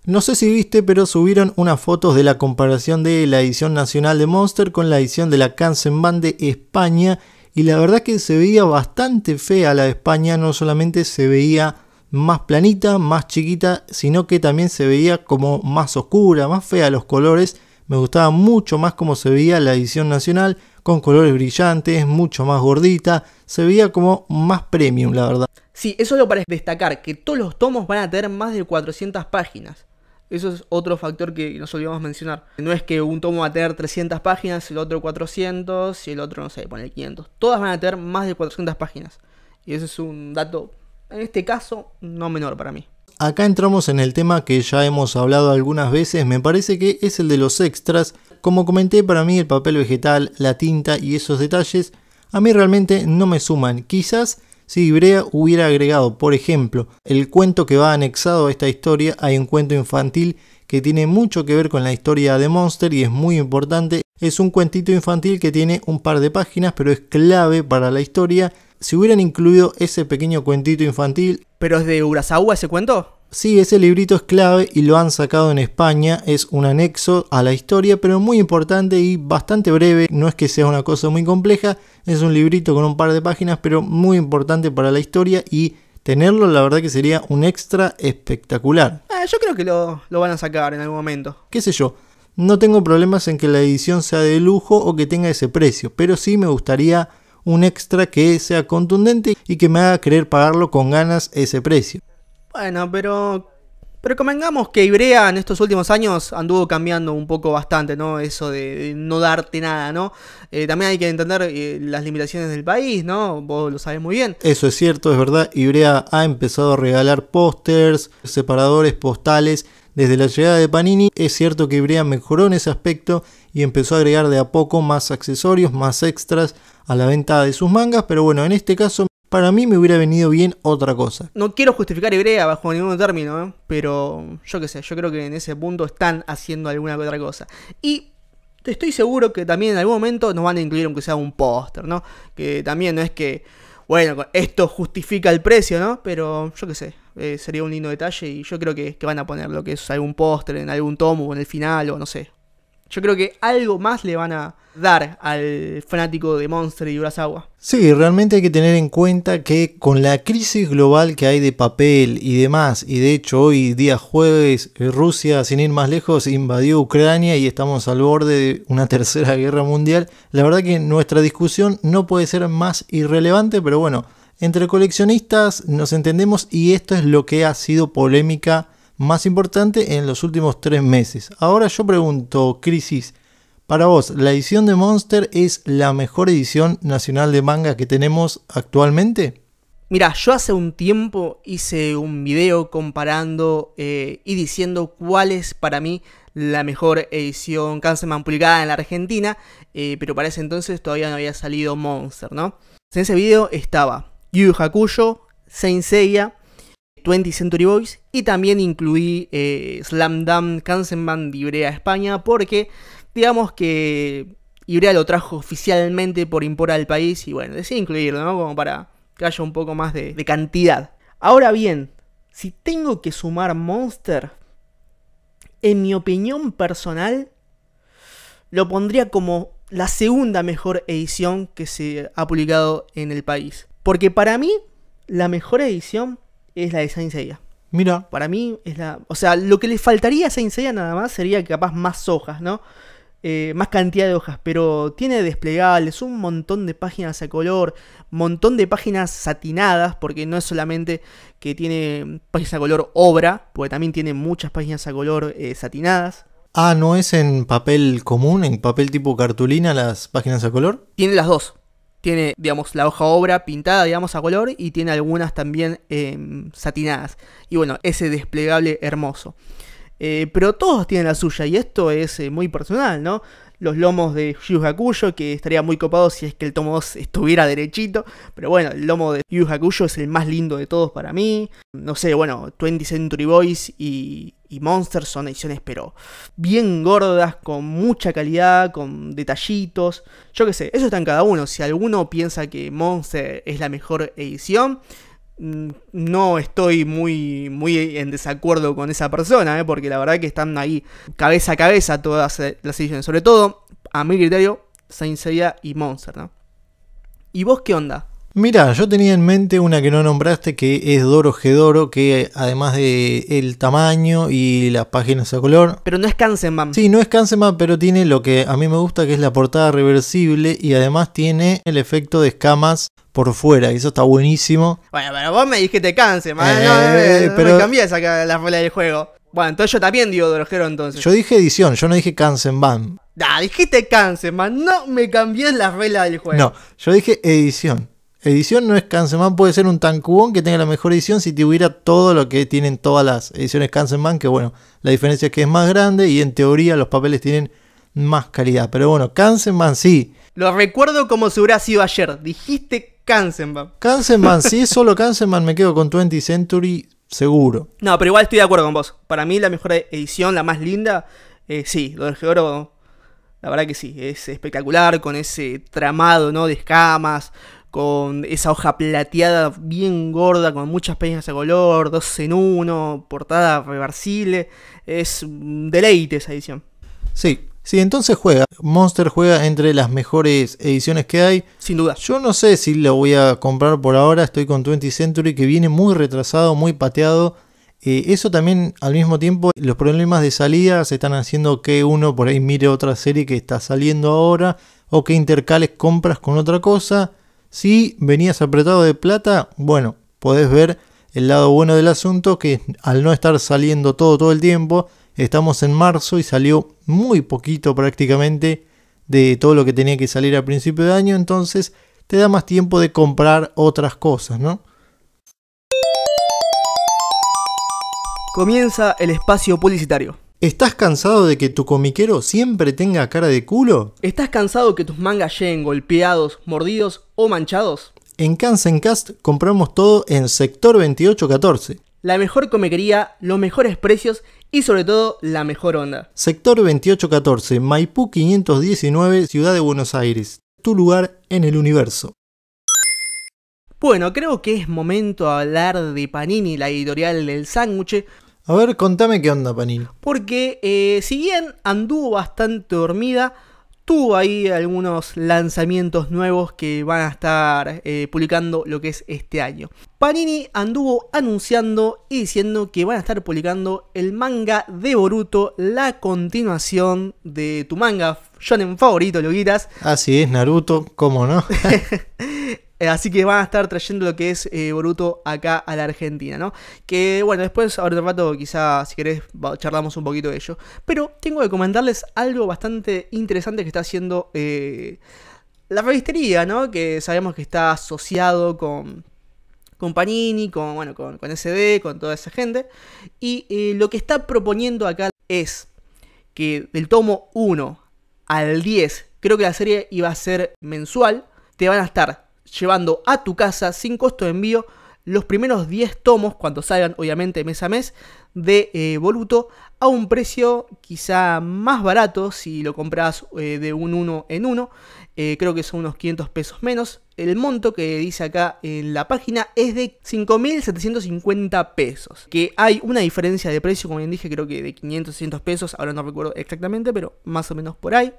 No sé si viste, pero subieron unas fotos de la comparación de la edición nacional de Monster con la edición de la band de España. Y la verdad que se veía bastante fea la de España, no solamente se veía más planita, más chiquita, sino que también se veía como más oscura, más fea los colores. Me gustaba mucho más como se veía la edición nacional, con colores brillantes, mucho más gordita, se veía como más premium, la verdad. Sí, eso lo para destacar, que todos los tomos van a tener más de 400 páginas. Eso es otro factor que nos olvidamos mencionar. No es que un tomo va a tener 300 páginas, el otro 400 y el otro, no sé, pone 500. Todas van a tener más de 400 páginas. Y eso es un dato, en este caso, no menor para mí. Acá entramos en el tema que ya hemos hablado algunas veces, me parece que es el de los extras. Como comenté, para mí el papel vegetal, la tinta y esos detalles a mí realmente no me suman. Quizás si Ibrea hubiera agregado, por ejemplo, el cuento que va anexado a esta historia, hay un cuento infantil que tiene mucho que ver con la historia de Monster y es muy importante. Es un cuentito infantil que tiene un par de páginas, pero es clave para la historia. Si hubieran incluido ese pequeño cuentito infantil. ¿Pero es de Urasawa ese cuento? Sí, ese librito es clave y lo han sacado en España, es un anexo a la historia, pero muy importante y bastante breve, no es que sea una cosa muy compleja, es un librito con un par de páginas, pero muy importante para la historia y tenerlo la verdad que sería un extra espectacular. Ah, yo creo que lo, lo van a sacar en algún momento. ¿Qué sé yo? No tengo problemas en que la edición sea de lujo o que tenga ese precio, pero sí me gustaría un extra que sea contundente y que me haga querer pagarlo con ganas ese precio. Bueno, pero. Pero convengamos que Ibrea en estos últimos años anduvo cambiando un poco bastante, ¿no? Eso de, no darte nada, ¿no? Eh, también hay que entender eh, las limitaciones del país, ¿no? Vos lo sabés muy bien. Eso es cierto, es verdad. Ibrea ha empezado a regalar pósters, separadores postales. Desde la llegada de Panini es cierto que Ibrea mejoró en ese aspecto y empezó a agregar de a poco más accesorios, más extras a la venta de sus mangas, pero bueno, en este caso para mí me hubiera venido bien otra cosa. No quiero justificar Hebrea bajo ningún término, ¿eh? pero yo qué sé, yo creo que en ese punto están haciendo alguna otra cosa. Y estoy seguro que también en algún momento nos van a incluir aunque sea un póster, ¿no? Que también no es que, bueno, esto justifica el precio, ¿no? Pero yo qué sé, eh, sería un lindo detalle y yo creo que, que van a poner lo que es algún póster en algún tomo o en el final o no sé, yo creo que algo más le van a dar al fanático de Monster y Urasawa. Sí, realmente hay que tener en cuenta que con la crisis global que hay de papel y demás, y de hecho hoy día jueves eh, Rusia, sin ir más lejos, invadió Ucrania y estamos al borde de una tercera guerra mundial, la verdad que nuestra discusión no puede ser más irrelevante, pero bueno, entre coleccionistas nos entendemos y esto es lo que ha sido polémica más importante en los últimos tres meses. Ahora yo pregunto, Crisis, para vos, ¿la edición de Monster es la mejor edición nacional de manga que tenemos actualmente? Mira, yo hace un tiempo hice un video comparando eh, y diciendo cuál es para mí la mejor edición man publicada en la Argentina, eh, pero para ese entonces todavía no había salido Monster, ¿no? En ese video estaba Yu Hakuyo, Saint 20 Century Boys y también incluí eh, Slam Dunk Kansenman de Ibrea España porque digamos que Ibrea lo trajo oficialmente por impor al país y bueno, decidí incluirlo, ¿no? Como para que haya un poco más de, de cantidad. Ahora bien, si tengo que sumar Monster, en mi opinión personal, lo pondría como la segunda mejor edición que se ha publicado en el país. Porque para mí, la mejor edición es la de Saint Seiya. Mira. Para mí es la. O sea, lo que le faltaría a Saint Seiya nada más sería capaz más hojas, ¿no? Eh, más cantidad de hojas, pero tiene desplegables, un montón de páginas a color, montón de páginas satinadas, porque no es solamente que tiene páginas a color obra, porque también tiene muchas páginas a color eh, satinadas. Ah, ¿no es en papel común, en papel tipo cartulina las páginas a color? Tiene las dos tiene, digamos, la hoja obra pintada, digamos, a color y tiene algunas también eh, satinadas. Y bueno, ese desplegable hermoso. Eh, pero todos tienen la suya y esto es eh, muy personal, ¿no? los lomos de Yu Hakusho, que estaría muy copado si es que el tomo 2 estuviera derechito. Pero bueno, el lomo de Yu Hakusho es el más lindo de todos para mí. No sé, bueno, 20 Century Boys y, y son ediciones, pero bien gordas, con mucha calidad, con detallitos. Yo qué sé, eso está en cada uno. Si alguno piensa que Monster es la mejor edición, Mm, no estoy muy, muy en desacuerdo con esa persona, ¿eh? porque la verdad que están ahí cabeza a cabeza todas eh, las ediciones. Sobre todo, a mi criterio, Saint y Monster, ¿Y vos qué onda? Mira, yo tenía en mente una que no nombraste que es Doro que además de el tamaño y las páginas a color. Pero no es Kansenbaum. Sí, no es Kansenbaum, pero tiene lo que a mí me gusta, que es la portada reversible y además tiene el efecto de escamas por fuera, y eso está buenísimo. Bueno, pero vos me dijiste Kansenbaum, ah, no, eh, pero... me cambié la regla del juego. Bueno, entonces yo también digo Doro entonces. Yo dije edición, yo no dije Kansenbaum. Ah, dijiste Kansenbaum, no me cambié las regla del juego. No, yo dije edición. Edición no es Kanseman puede ser un Tankubon que tenga la mejor edición si tuviera todo lo que tienen todas las ediciones Kanseman que bueno, la diferencia es que es más grande y en teoría los papeles tienen más calidad. Pero bueno, Kanseman sí. Lo recuerdo como si hubiera sido ayer. Dijiste Kanseman Kanseman sí es solo Kanseman me quedo con 20 Century seguro. No, pero igual estoy de acuerdo con vos. Para mí la mejor edición, la más linda, eh, sí, lo del Georo la verdad que sí, es espectacular con ese tramado, ¿no? De escamas, con esa hoja plateada bien gorda, con muchas peñas de color, dos en uno, portada reversible. Es un deleite esa edición. Sí, sí, entonces juega. Monster juega entre las mejores ediciones que hay. Sin duda. Yo no sé si lo voy a comprar por ahora, estoy con 20 Century que viene muy retrasado, muy pateado. Eh, eso también al mismo tiempo, los problemas de salida se están haciendo que uno por ahí mire otra serie que está saliendo ahora o que intercales compras con otra cosa. Si venías apretado de plata, bueno, podés ver el lado bueno del asunto que al no estar saliendo todo todo el tiempo, estamos en marzo y salió muy poquito prácticamente de todo lo que tenía que salir al principio de año, entonces te da más tiempo de comprar otras cosas, ¿no? Comienza el espacio publicitario. ¿Estás cansado de que tu comiquero siempre tenga cara de culo? ¿Estás cansado de que tus mangas lleguen golpeados, mordidos o manchados? En Cast compramos todo en sector 2814. La mejor comiquería, los mejores precios y sobre todo la mejor onda. Sector 2814, Maipú 519, Ciudad de Buenos Aires. Tu lugar en el universo. Bueno, creo que es momento de hablar de Panini, la editorial del sándwich, a ver, contame qué onda, Panini. Porque eh, si bien anduvo bastante dormida, tuvo ahí algunos lanzamientos nuevos que van a estar eh, publicando lo que es este año. Panini anduvo anunciando y diciendo que van a estar publicando el manga de Boruto, la continuación de tu manga shonen favorito, ¿lo Ah Así es, Naruto, cómo no. Eh, así que van a estar trayendo lo que es eh, Boruto acá a la Argentina, ¿no? Que bueno, después, ahora un rato, quizá si querés, charlamos un poquito de ello. Pero tengo que comentarles algo bastante interesante que está haciendo eh, la revistería, ¿no? Que sabemos que está asociado con con Panini, con, con, SD, con toda esa gente. Y eh, lo que está proponiendo acá es que del tomo 1 al 10, creo que la serie iba a ser mensual, te van a estar llevando a tu casa sin costo de envío los primeros 10 tomos, cuando salgan obviamente mes a mes, de Voluto eh, a un precio quizá más barato si lo compras eh, de un uno en uno, eh, creo que son unos 500 pesos menos. El monto que dice acá en la página es de 5.750 pesos. Que hay una diferencia de precio, como bien dije, creo que de 500, 600 pesos. Ahora no recuerdo exactamente, pero más o menos por ahí.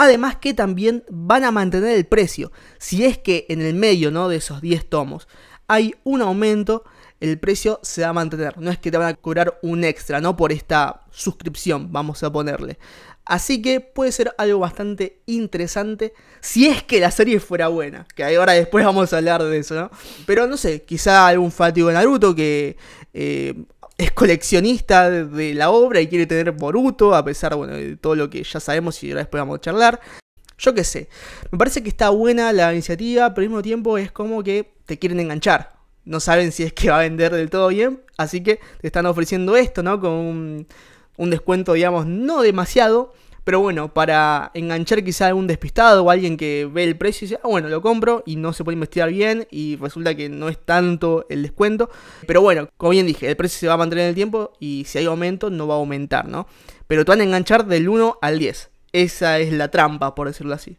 Además que también van a mantener el precio. Si es que en el medio ¿no? de esos 10 tomos hay un aumento, el precio se va a mantener. No es que te van a cobrar un extra, ¿no? Por esta suscripción, vamos a ponerle. Así que puede ser algo bastante interesante si es que la serie fuera buena. Que ahora después vamos a hablar de eso, ¿no? Pero no sé, quizá algún fatigo de Naruto que eh, es coleccionista de la obra y quiere tener Boruto, a pesar bueno, de todo lo que ya sabemos y ahora después vamos a charlar. Yo qué sé. Me parece que está buena la iniciativa, pero al mismo tiempo es como que te quieren enganchar. No saben si es que va a vender del todo bien, así que te están ofreciendo esto, ¿no? Con un, un descuento, digamos, no demasiado, pero bueno, para enganchar quizá a algún despistado o alguien que ve el precio y dice, ah, bueno, lo compro y no se puede investigar bien y resulta que no es tanto el descuento. Pero bueno, como bien dije, el precio se va a mantener en el tiempo y si hay aumento no va a aumentar, ¿no? Pero te van a enganchar del 1 al 10. Esa es la trampa, por decirlo así.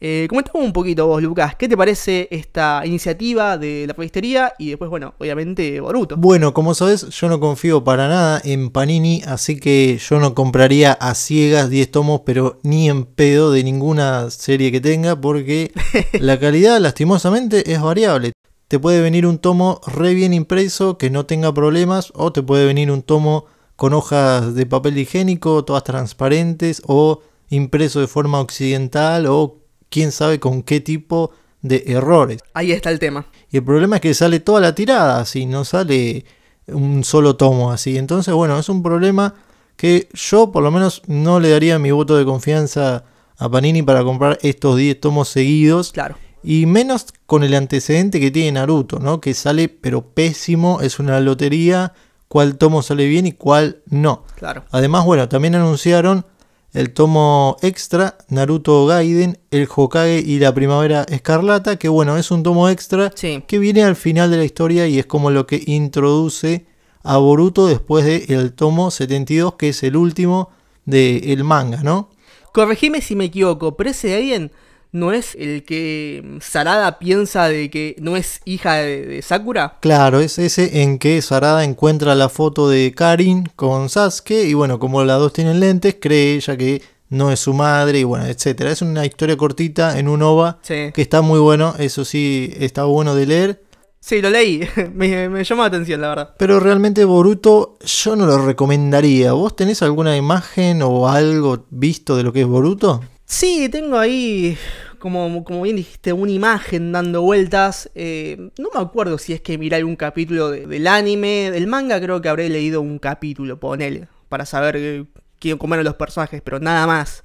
Eh, un poquito vos, Lucas, ¿qué te parece esta iniciativa de la revistería? Y después, bueno, obviamente Boruto. Bueno, como sabes, yo no confío para nada en Panini, así que yo no compraría a ciegas 10 tomos, pero ni en pedo de ninguna serie que tenga, porque la calidad, lastimosamente, es variable. Te puede venir un tomo re bien impreso que no tenga problemas, o te puede venir un tomo con hojas de papel higiénico, todas transparentes, o impreso de forma occidental, o quién sabe con qué tipo de errores. Ahí está el tema. Y el problema es que sale toda la tirada, así, no sale un solo tomo así. Entonces, bueno, es un problema que yo por lo menos no le daría mi voto de confianza a Panini para comprar estos 10 tomos seguidos. Claro. Y menos con el antecedente que tiene Naruto, ¿no? Que sale pero pésimo, es una lotería, cuál tomo sale bien y cuál no. Claro. Además, bueno, también anunciaron el tomo extra Naruto Gaiden, el Hokage y la Primavera Escarlata, que bueno, es un tomo extra que viene al final de la historia y es como lo que introduce a Boruto después del el tomo 72, que es el último del manga, ¿no? Corregime si me equivoco, pero ese en no es el que Sarada piensa de que no es hija de, Sakura. Claro, es ese en que Sarada encuentra la foto de Karin con Sasuke y bueno, como las dos tienen lentes, cree ella que no es su madre y bueno, etcétera. Es una historia cortita en un OVA que está muy bueno, eso sí, está bueno de leer. Sí, lo leí, me, me, llamó la atención, la verdad. Pero realmente Boruto yo no lo recomendaría. ¿Vos tenés alguna imagen o algo visto de lo que es Boruto? Sí, tengo ahí, como, bien dijiste, una imagen dando vueltas. Eh, no me acuerdo si es que miré algún capítulo del anime, del manga, creo que habré leído un capítulo, ponele, para saber quién comer los personajes, pero nada más.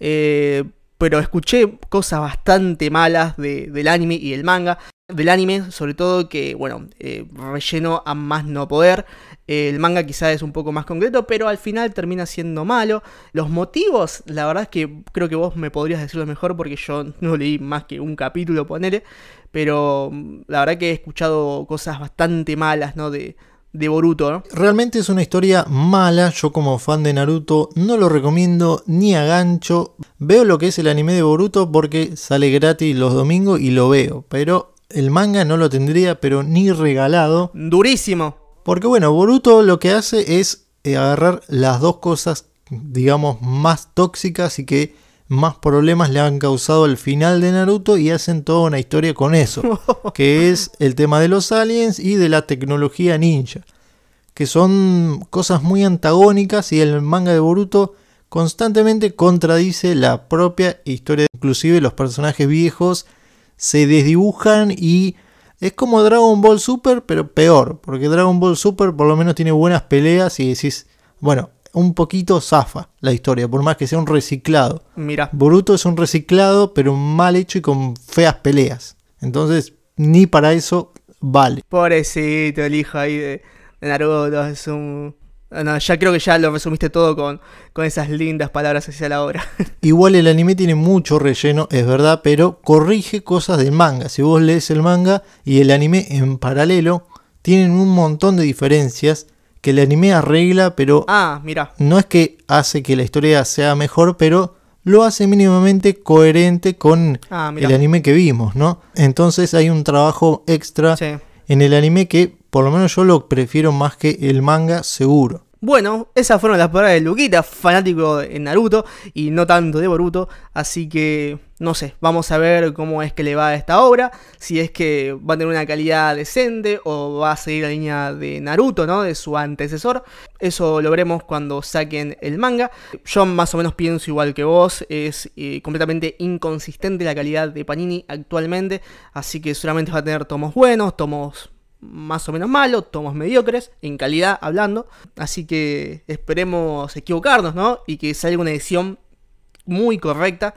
Eh, pero escuché cosas bastante malas del anime y del manga del anime, sobre todo que, bueno, eh, relleno a más no poder. Eh, el manga quizá es un poco más concreto, pero al final termina siendo malo. Los motivos, la verdad es que creo que vos me podrías decirlo mejor porque yo no leí más que un capítulo, ponele, pero mm, la verdad que he escuchado cosas bastante malas, ¿no? De, de Boruto, Realmente es una historia mala, yo como fan de Naruto no lo recomiendo ni a gancho. Veo lo que es el anime de Boruto porque sale gratis los domingos y lo veo, pero el manga no lo tendría, pero ni regalado. Durísimo. Porque bueno, Boruto lo que hace es eh, agarrar las dos cosas, digamos, más tóxicas y que más problemas le han causado al final de Naruto y hacen toda una historia con eso, que es el tema de los aliens y de la tecnología ninja, que son cosas muy antagónicas y el manga de Boruto constantemente contradice la propia historia, inclusive los personajes viejos se desdibujan y es como Dragon Ball Super, pero peor, porque Dragon Ball Super por lo menos tiene buenas peleas y decís, bueno, un poquito zafa la historia, por más que sea un reciclado. Mira. es un reciclado, pero mal hecho y con feas peleas. Entonces, ni para eso vale. Pobrecito, el hijo ahí de Naruto es un Ah, ya creo que ya lo resumiste todo con, con esas lindas palabras hacia la obra. Igual el anime tiene mucho relleno, es verdad, pero corrige cosas del manga. Si vos lees el manga y el anime en paralelo, tienen un montón de diferencias que el anime arregla, pero ah, mira. no es que hace que la historia sea mejor, pero lo hace mínimamente coherente con ah, el anime que vimos, ¿no? Entonces hay un trabajo extra en el anime que por lo menos yo lo prefiero más que el manga seguro. Bueno, esas fueron las palabras de Luquita, fanático de Naruto y no tanto de Boruto, así que no sé, vamos a ver cómo es que le va a esta obra, si es que va a tener una calidad decente o va a seguir la línea de Naruto, ¿no? De su antecesor. Eso lo veremos cuando saquen el manga. Yo más o menos pienso igual que vos, es eh, completamente inconsistente la calidad de Panini actualmente, así que solamente va a tener tomos buenos, tomos más o menos malo, tomos mediocres, en calidad hablando. Así que esperemos equivocarnos, ¿no? Y que salga una edición muy correcta.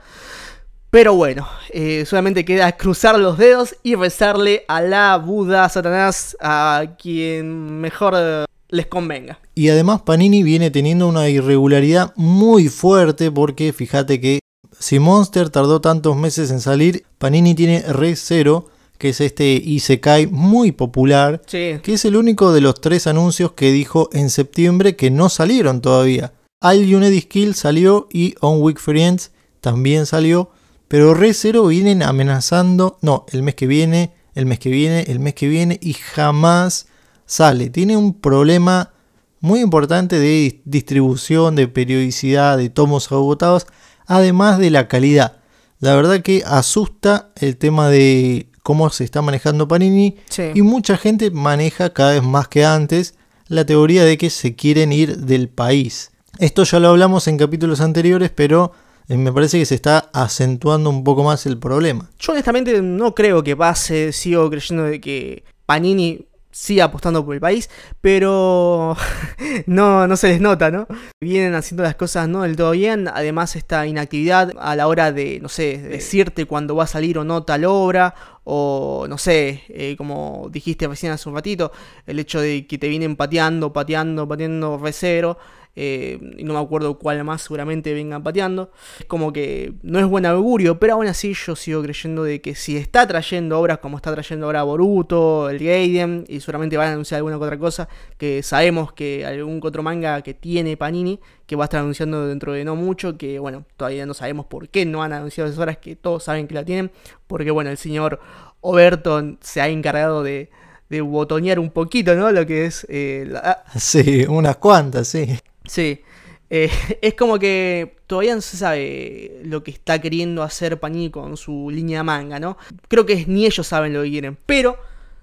Pero bueno, eh, solamente queda cruzar los dedos y rezarle a la Buda Satanás, a quien mejor eh, les convenga. Y además Panini viene teniendo una irregularidad muy fuerte porque fíjate que si Monster tardó tantos meses en salir, Panini tiene Re Cero que es este Isekai muy popular, que es el único de los tres anuncios que dijo en septiembre que no salieron todavía. All Unity Skill salió y On Week Friends también salió, pero Re Zero vienen amenazando, no, el mes que viene, el mes que viene, el mes que viene y jamás sale. Tiene un problema muy importante de distribución, de periodicidad, de tomos agotados, además de la calidad. La verdad que asusta el tema de cómo se está manejando Panini. Y mucha gente maneja cada vez más que antes la teoría de que se quieren ir del país. Esto ya lo hablamos en capítulos anteriores, pero eh, me parece que se está acentuando un poco más el problema. Yo honestamente no creo que pase, sigo creyendo de que Panini Sí, apostando por el país, pero no, no se les nota, ¿no? Vienen haciendo las cosas no del todo bien, además esta inactividad a la hora de, no sé, decirte cuándo va a salir o no tal obra, o no sé, eh, como dijiste recién hace un ratito, el hecho de que te vienen pateando, pateando, pateando recero. Eh, no me acuerdo cuál más seguramente vengan pateando. Es como que no es buen augurio, pero aún así yo sigo creyendo de que si está trayendo obras como está trayendo ahora Boruto, el Gaiden, y seguramente van a anunciar alguna otra cosa, que sabemos que algún otro manga que tiene Panini, que va a estar anunciando dentro de no mucho, que bueno, todavía no sabemos por qué no han anunciado esas obras que todos saben que la tienen, porque bueno, el señor Oberton se ha encargado de, botonear un poquito, ¿no? Lo que es... Eh, sí, unas cuantas, sí. Sí. Eh, es como que todavía no se sabe lo que está queriendo hacer Panini con su línea de manga, ¿no? Creo que ni ellos saben lo que quieren. Pero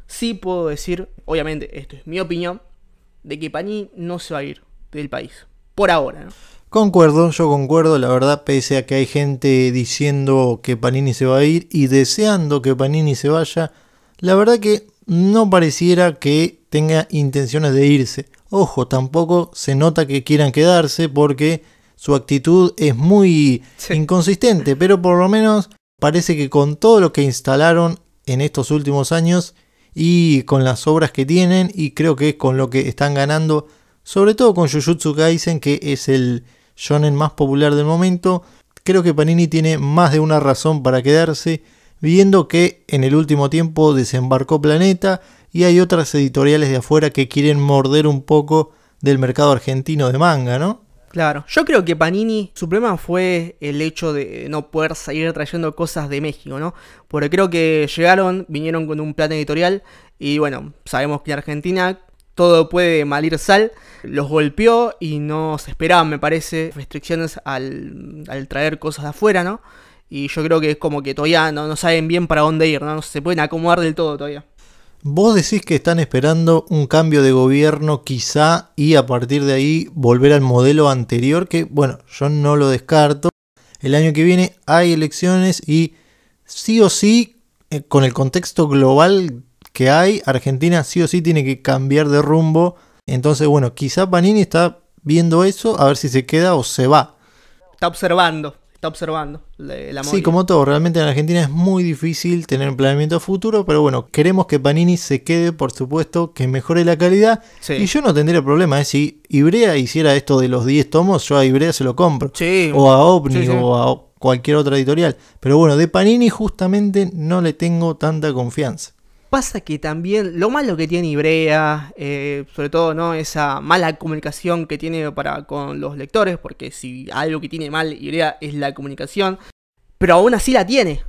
sí puedo decir, obviamente, esto es mi opinión, de que Panini no se va a ir del país. Por ahora, ¿no? Concuerdo, yo concuerdo, la verdad, pese a que hay gente diciendo que Panini se va a ir y deseando que Panini se vaya, la verdad que no pareciera que tenga intenciones de irse. Ojo, tampoco se nota que quieran quedarse porque su actitud es muy inconsistente, pero por lo menos parece que con todo lo que instalaron en estos últimos años y con las obras que tienen y creo que con lo que están ganando, sobre todo con Jujutsu Kaisen que es el shonen más popular del momento, creo que Panini tiene más de una razón para quedarse, viendo que en el último tiempo desembarcó Planeta, y hay otras editoriales de afuera que quieren morder un poco del mercado argentino de manga, ¿no? Claro, yo creo que Panini, su problema fue el hecho de no poder seguir trayendo cosas de México, ¿no? Porque creo que llegaron, vinieron con un plan editorial y bueno, sabemos que en Argentina todo puede malir sal, los golpeó y no se esperaban, me parece, restricciones al, traer cosas de afuera, ¿no? Y yo creo que es como que todavía no, no saben bien para dónde ir, ¿no? No se pueden acomodar del todo todavía. Vos decís que están esperando un cambio de gobierno quizá y a partir de ahí volver al modelo anterior que, bueno, yo no lo descarto. El año que viene hay elecciones y sí o sí, eh, con el contexto global que hay, Argentina sí o sí tiene que cambiar de rumbo. Entonces, bueno, quizá Panini está viendo eso, a ver si se queda o se va. Está observando observando la Sí, como todo, realmente en Argentina es muy difícil tener un planeamiento futuro, pero bueno, queremos que Panini se quede, por supuesto, que mejore la calidad. Y yo no tendría problema, ¿eh? si Ibrea hiciera esto de los 10 tomos, yo a Ibrea se lo compro. O a OVNI o a cualquier otra editorial. Pero bueno, de Panini justamente no le tengo tanta confianza. Pasa que también lo malo que tiene Ibrea, eh, sobre todo no esa mala comunicación que tiene para con los lectores, porque si algo que tiene mal Ibrea es la comunicación, pero aún así la tiene.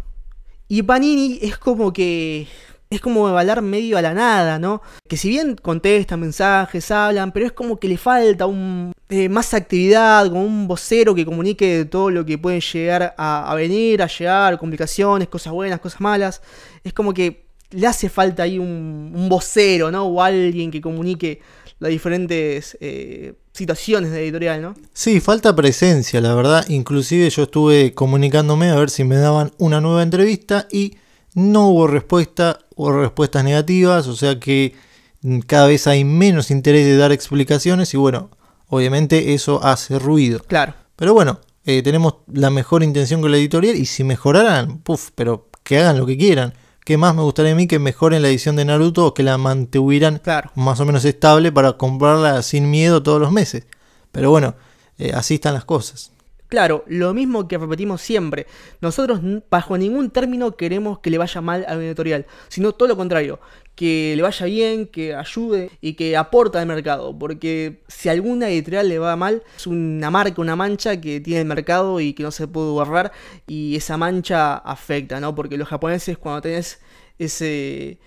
Y Panini es como que es como balar medio a la nada, ¿no? Que si bien contestan mensajes, hablan, pero es como que le falta un, eh, más actividad, como un vocero que comunique todo lo que pueden llegar a venir, a llegar, complicaciones, cosas buenas, cosas malas. Es como que le hace falta ahí un, vocero, ¿no? O alguien que comunique las diferentes eh, situaciones de editorial, ¿no? Sí, falta presencia, la verdad. Inclusive yo estuve comunicándome a ver si me daban una nueva entrevista y no hubo respuesta o respuestas negativas, o sea que mm, cada vez hay menos interés de dar explicaciones y bueno, obviamente eso hace ruido. Claro. Pero bueno, eh, tenemos la mejor intención con la editorial y si mejoraran, puff, pero que hagan lo que quieran que más me gustaría a mí que mejoren la edición de Naruto o que la mantuvieran más o menos estable para comprarla sin miedo todos los meses. Pero bueno, eh, así están las cosas. Claro, lo mismo que repetimos siempre. Nosotros bajo ningún término queremos que le vaya mal a editorial, sino todo lo contrario que le vaya bien, que ayude y que aporta al mercado. Porque si alguna editorial le va mal, es una marca, una mancha que tiene el mercado y que no se puede borrar. Y esa mancha afecta, ¿no? Porque los japoneses cuando tenés ese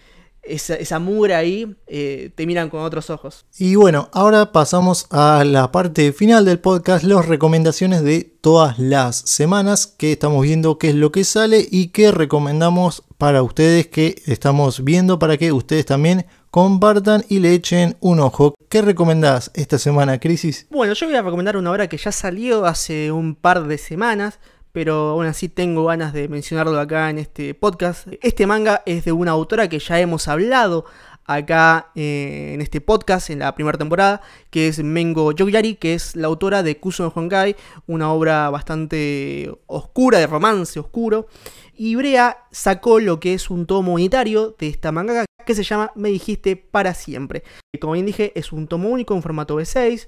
esa, esa ahí, eh, te miran con otros ojos. Y bueno, ahora pasamos a la parte final del podcast, las recomendaciones de todas las semanas que estamos viendo qué es lo que sale y qué recomendamos para ustedes que estamos viendo para que ustedes también compartan y le echen un ojo. ¿Qué recomendás esta semana, Crisis? Bueno, yo voy a recomendar una obra que ya salió hace un par de semanas, pero aún así tengo ganas de mencionarlo acá en este podcast. Este manga es de una autora que ya hemos hablado acá eh, en este podcast, en la primera temporada, que es Mengo Yogyari, que es la autora de Kusun no una obra bastante oscura, de romance oscuro. Y Brea sacó lo que es un tomo unitario de esta manga que se llama Me dijiste para siempre. Como bien dije, es un tomo único en formato B6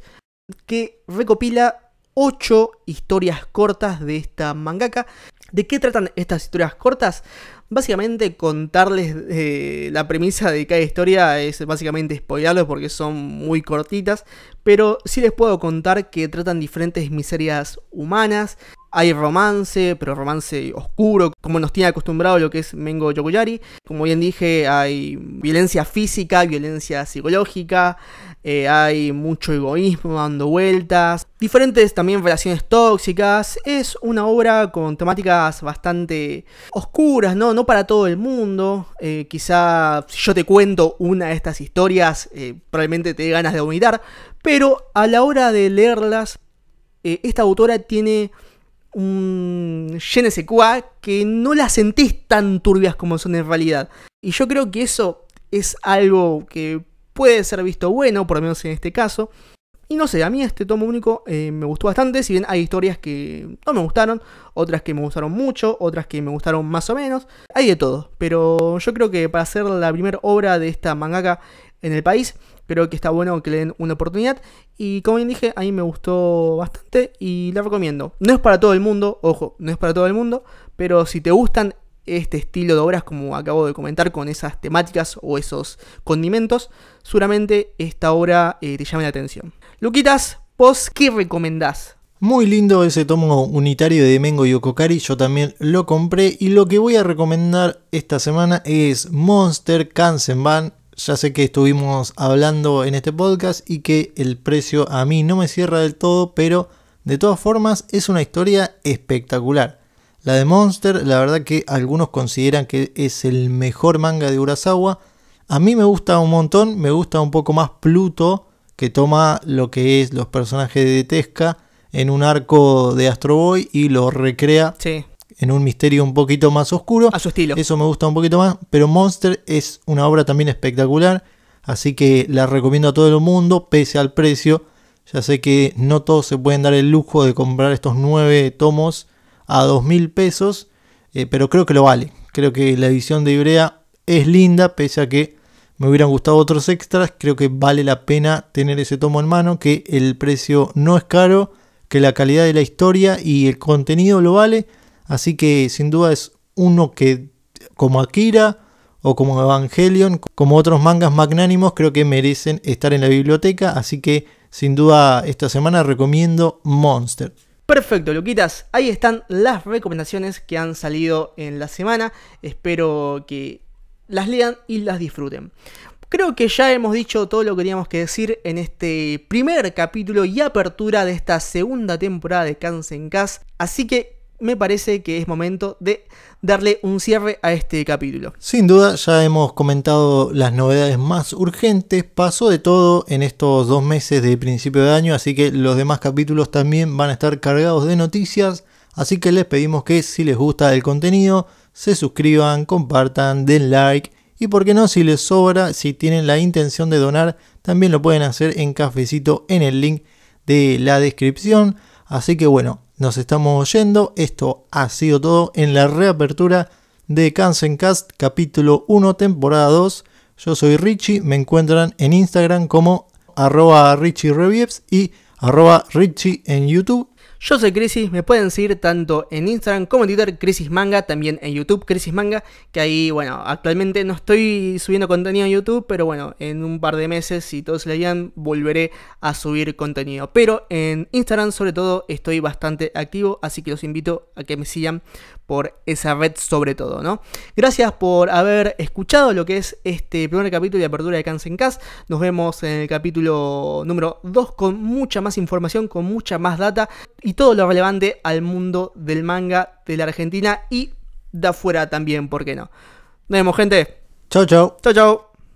que recopila 8 historias cortas de esta mangaka. ¿De qué tratan estas historias cortas? Básicamente contarles eh, la premisa de cada historia es básicamente spoilarlos porque son muy cortitas, pero sí les puedo contar que tratan diferentes miserias humanas. Hay romance, pero romance oscuro, como nos tiene acostumbrado lo que es Mengo Yokoyari. Como bien dije, hay violencia física, violencia psicológica, eh, hay mucho egoísmo dando vueltas, diferentes también relaciones tóxicas. Es una obra con temáticas bastante oscuras, ¿no? No para todo el mundo. Eh, quizá si yo te cuento una de estas historias, eh, probablemente te dé ganas de vomitar, pero a la hora de leerlas, eh, esta autora tiene un je ne que no las sentís tan turbias como son en realidad. Y yo creo que eso es algo que puede ser visto bueno, por lo menos en este caso. Y no sé, a mí este tomo único eh, me gustó bastante, si bien hay historias que no me gustaron, otras que me gustaron mucho, otras que me gustaron más o menos, hay de todo, pero yo creo que para ser la primera obra de esta mangaka en el país. Creo que está bueno que le den una oportunidad. Y como bien dije, a mí me gustó bastante y la recomiendo. No es para todo el mundo, ojo, no es para todo el mundo. Pero si te gustan este estilo de obras, como acabo de comentar, con esas temáticas o esos condimentos, seguramente esta obra eh, te llame la atención. Luquitas, ¿vos qué recomendás? Muy lindo ese tomo unitario de Mengo y Okokari, yo también lo compré y lo que voy a recomendar esta semana es Monster Kansenban ya sé que estuvimos hablando en este podcast y que el precio a mí no me cierra del todo, pero de todas formas es una historia espectacular. La de Monster, la verdad que algunos consideran que es el mejor manga de Urasawa. A mí me gusta un montón, me gusta un poco más Pluto, que toma lo que es los personajes de Tesca en un arco de Astro Boy y lo recrea sí en un misterio un poquito más oscuro. A su estilo. Eso me gusta un poquito más, pero Monster es una obra también espectacular, así que la recomiendo a todo el mundo, pese al precio. Ya sé que no todos se pueden dar el lujo de comprar estos nueve tomos a dos mil pesos, eh, pero creo que lo vale. Creo que la edición de Ibrea es linda, pese a que me hubieran gustado otros extras. Creo que vale la pena tener ese tomo en mano, que el precio no es caro, que la calidad de la historia y el contenido lo vale. Así que sin duda es uno que, como Akira o como Evangelion, como otros mangas magnánimos, creo que merecen estar en la biblioteca. Así que sin duda esta semana recomiendo Monster. Perfecto, Luquitas. Ahí están las recomendaciones que han salido en la semana. Espero que las lean y las disfruten. Creo que ya hemos dicho todo lo que teníamos que decir en este primer capítulo y apertura de esta segunda temporada de Kansen Cast. Así que me parece que es momento de darle un cierre a este capítulo. Sin duda, ya hemos comentado las novedades más urgentes. Pasó de todo en estos dos meses de principio de año, así que los demás capítulos también van a estar cargados de noticias. Así que les pedimos que si les gusta el contenido, se suscriban, compartan, den like. Y por qué no, si les sobra, si tienen la intención de donar, también lo pueden hacer en cafecito en el link de la descripción. Así que bueno, nos estamos oyendo Esto ha sido todo en la reapertura de Cansencast capítulo 1, temporada 2. Yo soy Richie, me encuentran en Instagram como arroba Richie y arroba Richie en YouTube. Yo soy Crisis, me pueden seguir tanto en Instagram como en Twitter, Crisis Manga, también en YouTube, Crisis Manga, que ahí, bueno, actualmente no estoy subiendo contenido en YouTube, pero bueno, en un par de meses, si todos le llegan, volveré a subir contenido. Pero en Instagram sobre todo estoy bastante activo, así que los invito a que me sigan por esa red sobre todo, ¿no? Gracias por haber escuchado lo que es este primer capítulo de apertura de Kansen Cast. Nos vemos en el capítulo número 2 con mucha más información, con mucha más data y todo lo relevante al mundo del manga de la Argentina y de afuera también, ¿por qué no? Nos vemos, gente. Chau, chau. Chau, chau.